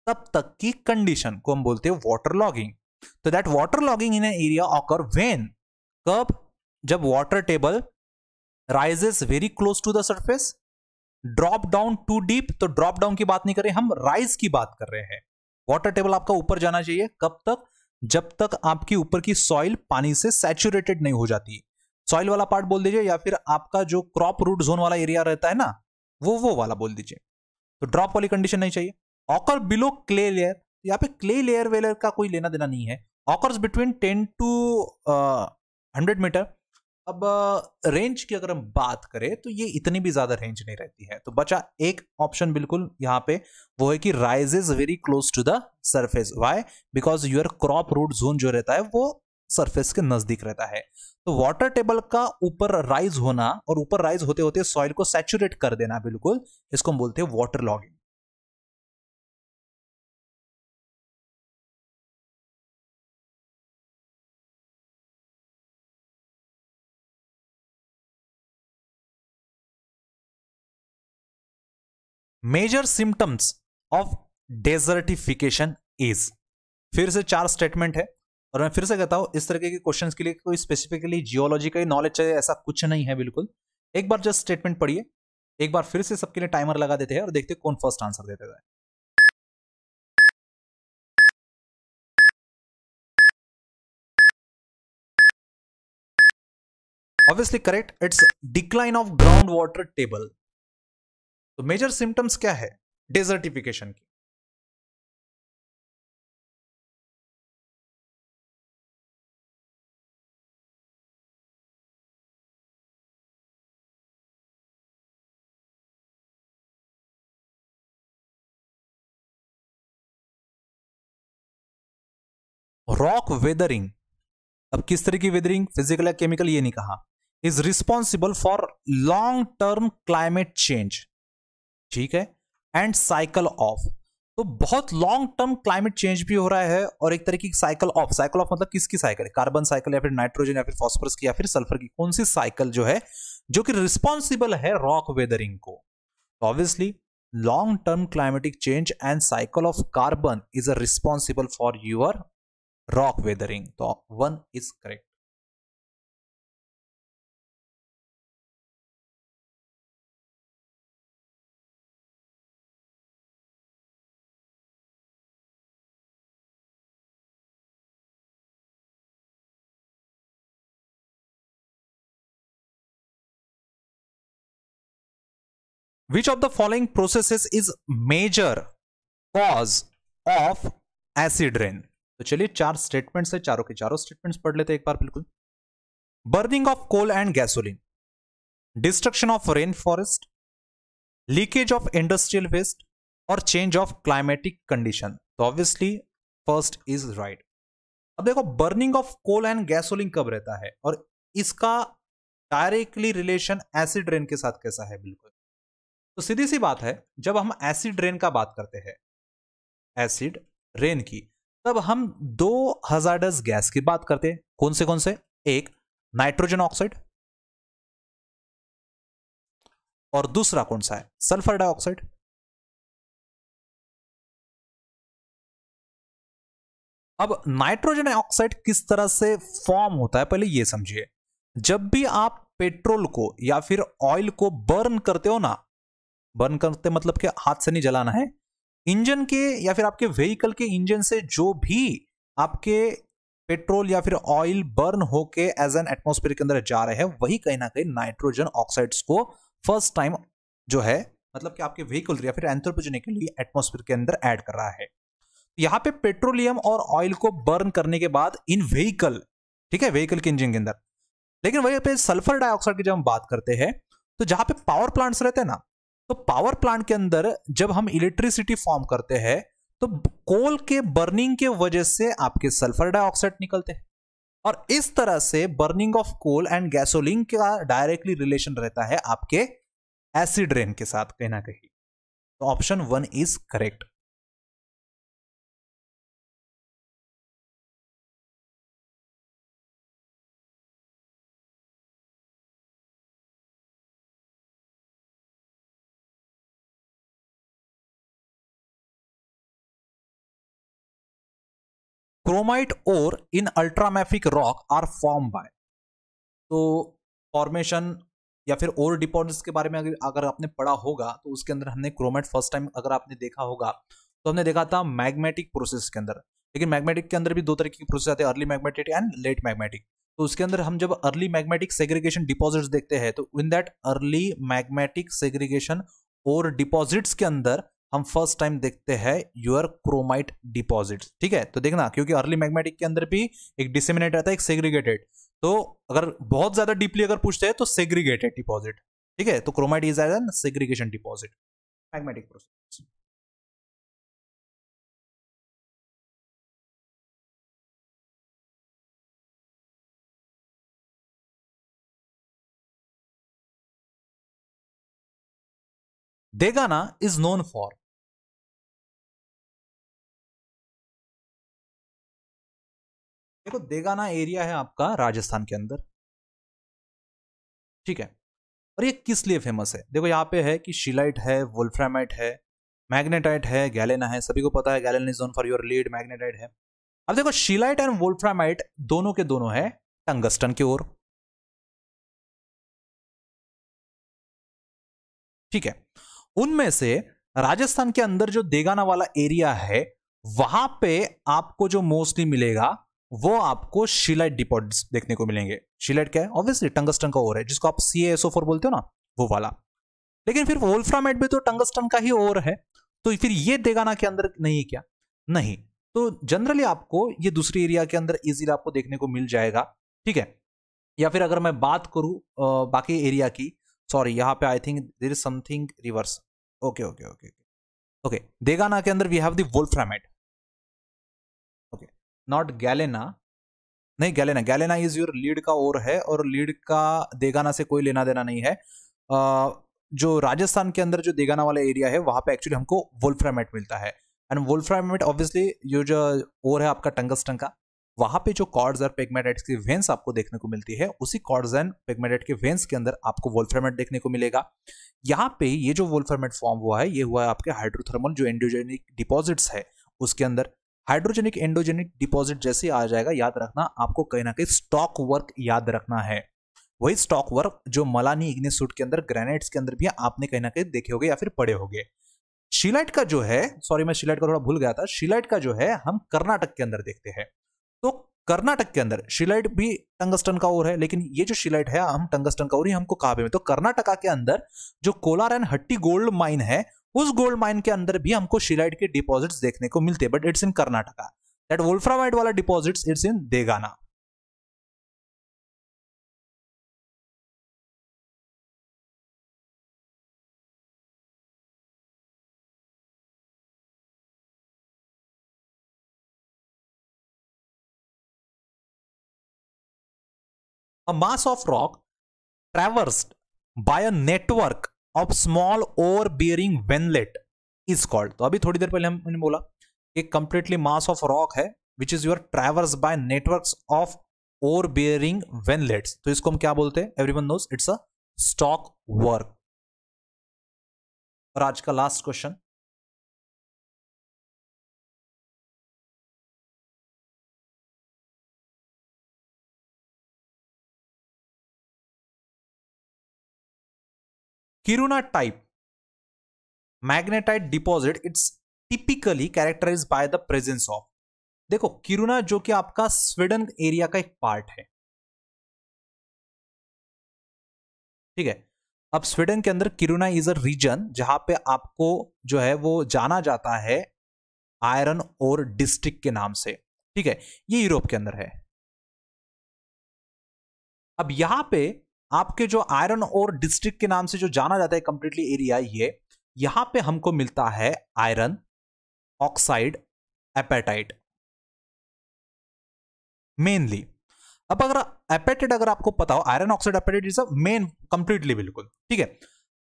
तब तक की कंडीशन को हम बोलते हैं वाटर लॉगिंग तो that water logging in area occur when कब जब water table rises very close to the surface drop down too deep तो ड्रॉप डाउन की बात नहीं करें हम राइज की बात कर रहे हैं वाटर टेबल आपका ऊपर जाना चाहिए कब तक जब तक आपके ऊपर की सॉइल पानी से सैचुरेटेड नहीं हो जाती सॉइल वाला पार्ट बोल दीजिए या फिर आपका जो क्रॉप रूट जोन वाला एरिया रहता है ना वो वो वाला बोल दीजिए तो ड्रॉप वाली कंडीशन नहीं चाहिए ऑकर बिलो क्ले लेयर यहाँ पे क्ले लेयर वेलर का कोई लेना देना नहीं है occurs between ten to hundred metre अब रेंज की अगर हम बात करें तो ये इतनी भी ज़्यादा रेंज नहीं रहती है तो बचा एक ऑप्शन बिल्कुल यहाँ पे वो है कि rise is very close to the surface why because your crop root zone जो रहता है वो सरफेस के नज़दीक रहता है तो वाटर टेबल का ऊपर राइज होना और ऊपर राइज होते होते सॉइल को सैचुरेट कर देना बिल्कुल इसको हम बोलते हैं water logging major symptoms of desertification is फिर से चार स्टेटमेंट है और मैं फिर से कहता हूं इस तरह के क्वेश्चंस के लिए कोई स्पेसिफिकली जियोलॉजी का नॉलेज चाहिए ऐसा कुछ नहीं है बिल्कुल एक बार जस्ट स्टेटमेंट पढ़िए एक बार फिर से सबके लिए टाइमर लगा देते हैं और देखते हैं कौन फर्स्ट आंसर देते हैं obviously correct it's decline of ground water table तो मेजर सिम्टम्स क्या है डेजर्टिफिकेशन की रॉक वेदरिंग अब किस तरह की वेदरिंग फिजिकल या केमिकल ये नहीं कहा is responsible for long term climate change ठीक है एंड साइकिल ऑफ तो बहुत लॉन्ग टर्म क्लाइमेट चेंज भी हो रहा है और एक तरीके की साइकिल ऑफ साइकिल ऑफ मतलब किसकी साइकिल है कार्बन साइकिल या फिर नाइट्रोजन या फिर फॉस्फोरस की या फिर सल्फर की कौन सी साइकिल जो है जो कि रिस्पॉन्सिबल है रॉक वेदरिंग को obviously long term climatic change and cycle of carbon is a responsible for your rock weathering तो one is correct which of the following processes is major cause of acid rain तो चलिए चार statements है चारों के चारों statements पढ़ लेते हैं एक बार बिल्कुल burning of coal and gasoline destruction of rain forest leakage of industrial waste और चेंज ऑफ क्लाइमेटिक कंडीशन तो ऑब्वियसली फर्स्ट इज राइट अब देखो burning of coal and gasoline कब रहता है और इसका डायरेक्टली रिलेशन एसिड रेन के साथ कैसा है बिल्कुल तो सीधी सी बात है जब हम एसिड रेन का बात करते हैं एसिड रेन की तब हम दो हजार गैस की बात करते हैं कौन से कौन से एक नाइट्रोजन ऑक्साइड और दूसरा कौन सा है सल्फर डाइऑक्साइड अब नाइट्रोजन ऑक्साइड किस तरह से फॉर्म होता है पहले ये समझिए जब भी आप पेट्रोल को या फिर ऑयल को बर्न करते हो ना बर्न करते मतलब कि हाथ से नहीं जलाना है इंजन के या फिर आपके व्हीकल के इंजन से जो भी आपके पेट्रोल या फिर ऑयल बर्न होके एज एन एटमोस्फेयर के अंदर जा रहे हैं वही कहीं ना कहीं नाइट्रोजन ऑक्साइड्स को फर्स्ट टाइम जो है मतलब कि आपके व्हीकल या फिर एंथ्रोपोजेनिकली एटमोस्फेयर के अंदर ऐड कर रहा है यहाँ पे पेट्रोलियम और ऑयल को बर्न करने के बाद इन व्हीकल ठीक है व्हीकल के इंजन के अंदर लेकिन वही पे सल्फर डाइऑक्साइड की जब हम बात करते हैं तो जहां पे पावर प्लांट्स रहते हैं ना तो पावर प्लांट के अंदर जब हम इलेक्ट्रिसिटी फॉर्म करते हैं तो कोल के बर्निंग के वजह से आपके सल्फर डाइऑक्साइड निकलते हैं और इस तरह से burning of coal and gasoline का डायरेक्टली रिलेशन रहता है आपके एसिड रेन के साथ कहीं ना कहीं तो option one is correct chromite ore in ultramafic rock are form by तो फॉर्मेशन या फिर ओर डिपॉजिट्स के बारे में अगर अगर आपने पढ़ा होगा तो उसके अंदर हमने क्रोमाइट फर्स्ट टाइम अगर आपने देखा होगा तो हमने देखा था मैग्नेटिक प्रोसेस के अंदर लेकिन मैग्नेटिक के अंदर भी दो तरीके के प्रोसेस आते हैं early magnetic and late magnetic तो उसके अंदर हम जब अर्ली मैग्नेटिक सेग्रीगेशन डिपॉजिट्स देखते हैं तो in that early magnetic segregation और डिपॉजिट्स के अंदर हम फर्स्ट टाइम देखते हैं यूर क्रोमाइट डिपॉजिट ठीक है तो देखना क्योंकि अर्ली मैग्मेटिक के अंदर भी एक डिसिमिनेट रहता है एक सेग्रीगेटेड तो अगर बहुत ज्यादा डीपली अगर पूछते हैं तो सेग्रीगेटेड डिपॉजिट ठीक है तो chromite is as an segregation deposit magnetic process Degana is known for देखो देगाना एरिया है आपका राजस्थान के अंदर ठीक है और ये किस लिए फेमस है देखो यहाँ पे है कि शिलाइट है वोल्फ्रामाइट है मैग्नेटाइट है गैलेना है सभी को पता है galena zone for your lead magnetite है अब देखो शिलाइट एंड वोल्फ्रामाइट दोनों के दोनों है टंगस्टन की ओर ठीक है उनमें से राजस्थान के अंदर जो देगाना वाला एरिया है वहां पे आपको जो मोस्टली मिलेगा वो आपको शिलाइट डिपॉजिट्स देखने को मिलेंगे शिलाइट क्या है ऑब्वियसली टंगस्टन का ओर है जिसको आप सी बोलते हो ना वो वाला लेकिन फिर वोल्फ्रामेट भी तो टंगस्टन का ही ओर है तो फिर ये देगाना के अंदर नहीं क्या नहीं तो जनरली आपको ये दूसरी एरिया के अंदर इजीली आपको देखने को मिल जाएगा ठीक है या फिर अगर मैं बात करूं बाकी एरिया की सॉरी यहाँ पे I think there is something reverse okay okay okay okay Degana के अंदर we have the wolframite not galena नहीं galena galena is your lead का ओर है और लीड का देगाना से कोई लेना देना नहीं है uh, जो राजस्थान के अंदर जो देगाना वाला एरिया है वहां पे एक्चुअली हमको वोल्फ्रामेट मिलता है एंड वोल्फ्रामेट ऑब्वियसली ये जो ओर है आपका टंगस्टन का वहां पे जो कॉर्ड्स और पेगमेटाइट्स की वेंस आपको देखने को मिलती है उसी कॉर्ड्स एंड पेगमेटाइट के वेंस के अंदर आपको वोल्फ्रामेट देखने को मिलेगा यहाँ पे ये जो वोल्फ्रामेट फॉर्म हुआ है ये हुआ है आपके हाइड्रोथर्मल जो एंडियोजेनिक डिपॉजिट्स है उसके अंदर हाइड्रोजेनिक एंडोजेनिक डिपॉजिट जैसे आ जाएगा याद रखना आपको कहीं ना कहीं स्टॉक वर्क याद रखना है वही स्टॉक वर्क जो मलानी इग्नि सूट के अंदर ग्रेनाइट्स के अंदर भी आपने कहीं ना कहीं देखे हो या फिर पढ़े हो शिलाइट का जो है सॉरी मैं शिलाइट का थोड़ा भूल गया था शिलाइट का जो है हम कर्नाटक के अंदर देखते हैं तो कर्नाटक के अंदर शिलाइट भी टंगस्टन का ओर है लेकिन ये जो शिलाइट है हम टंगस्टन का ओर ही हमको कहा में तो कर्नाटका के अंदर जो Kolar and Hutti gold mine है उस गोल्ड माइन के अंदर भी हमको शिलाइट के डिपॉजिट्स देखने को मिलते but it's in Karnataka that wolframite वाला deposits it's in Degana A mass of rock traversed by a network of small ore bearing veinlet is called तो अभी थोड़ी देर पहले हमने बोला एक कंप्लीटली मास ऑफ रॉक है which is your traverse by network of ore bearing veinlets तो इसको हम क्या बोलते हैं every one knows it's a stock work और आज का last question Kiruna type magnetite deposit it's typically characterize by the presence of देखो किरुना जो कि आपका स्वीडन एरिया का एक पार्ट है ठीक है अब स्वीडन के अंदर किरुना इज अ रीजन जहां पे आपको जो है वो जाना जाता है आयरन और डिस्ट्रिक्ट के नाम से ठीक है ये यूरोप के अंदर है अब यहां पे आपके जो आयरन और डिस्ट्रिक्ट के नाम से जो जाना जाता है कंप्लीटली एरिया ये यहां पे हमको मिलता है आयरन ऑक्साइड एपेटाइट मेनली अब अगर एपेटेड अगर आपको पता हो iron oxide apatite is main completely बिल्कुल ठीक है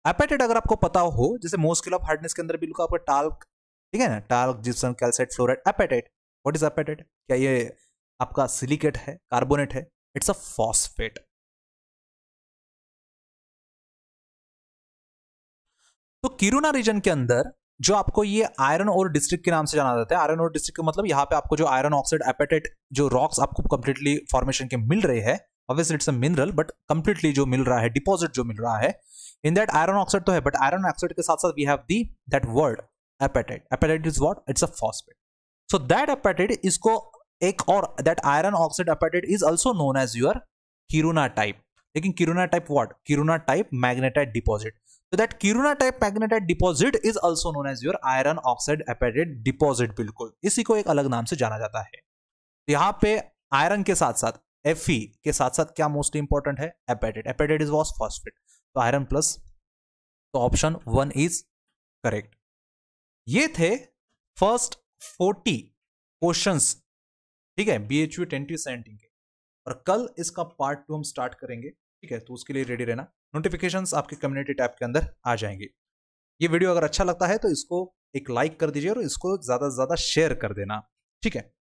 एपेटेड अगर आपको पता हो जैसे मोस्किल ऑफ हार्डनेस के अंदर बिल्कुल आपका टाल्क ठीक है ना talc gypsum calcite fluoride apatite what is apatite क्या ये आपका सिलिकेट है कार्बोनेट है इट्स अ फॉस्फेट तो किरुना रीजन के अंदर जो आपको ये आयरन और डिस्ट्रिक्ट के नाम से जाना जाता है आयरन और डिस्ट्रिक्ट का मतलब यहाँ पे आपको जो आयरन ऑक्साइड एपेटेट जो रॉक्स आपको कंप्लीटली फॉर्मेशन के मिल रहे हैं obviously it's a mineral but completely जो मिल रहा है डिपॉजिट जो मिल रहा है इन दैट आयरन ऑक्साइड तो है बट आयरन ऑक्साइड के साथ साथ we have the that word apatite apatite is what it's a phosphate so that apatite इसको एक और that iron oxide apatite is also known as your Kiruna type लेकिन Kiruna type what Kiruna type magnetite deposit So that Kiruna type magnetite deposit is also known as your iron oxide apatite deposit बिल्कुल इसी को एक अलग नाम से जाना जाता है तो यहाँ पे आयरन के साथ साथ एफ के साथ साथ क्या मोस्ट इंपॉर्टेंट है apatite apatite is was phosphate तो आयरन प्लस तो ऑप्शन वन इज करेक्ट ये थे फर्स्ट फोर्टी क्वेश्चंस ठीक है B H U twenty seventeen के और कल इसका पार्ट टू हम स्टार्ट करेंगे ठीक है तो उसके लिए रेडी रहना नोटिफिकेशन आपके कम्युनिटी टैब के अंदर आ जाएंगे ये वीडियो अगर अच्छा लगता है तो इसको एक लाइक कर दीजिए और इसको ज़्यादा से ज़्यादा शेयर कर देना ठीक है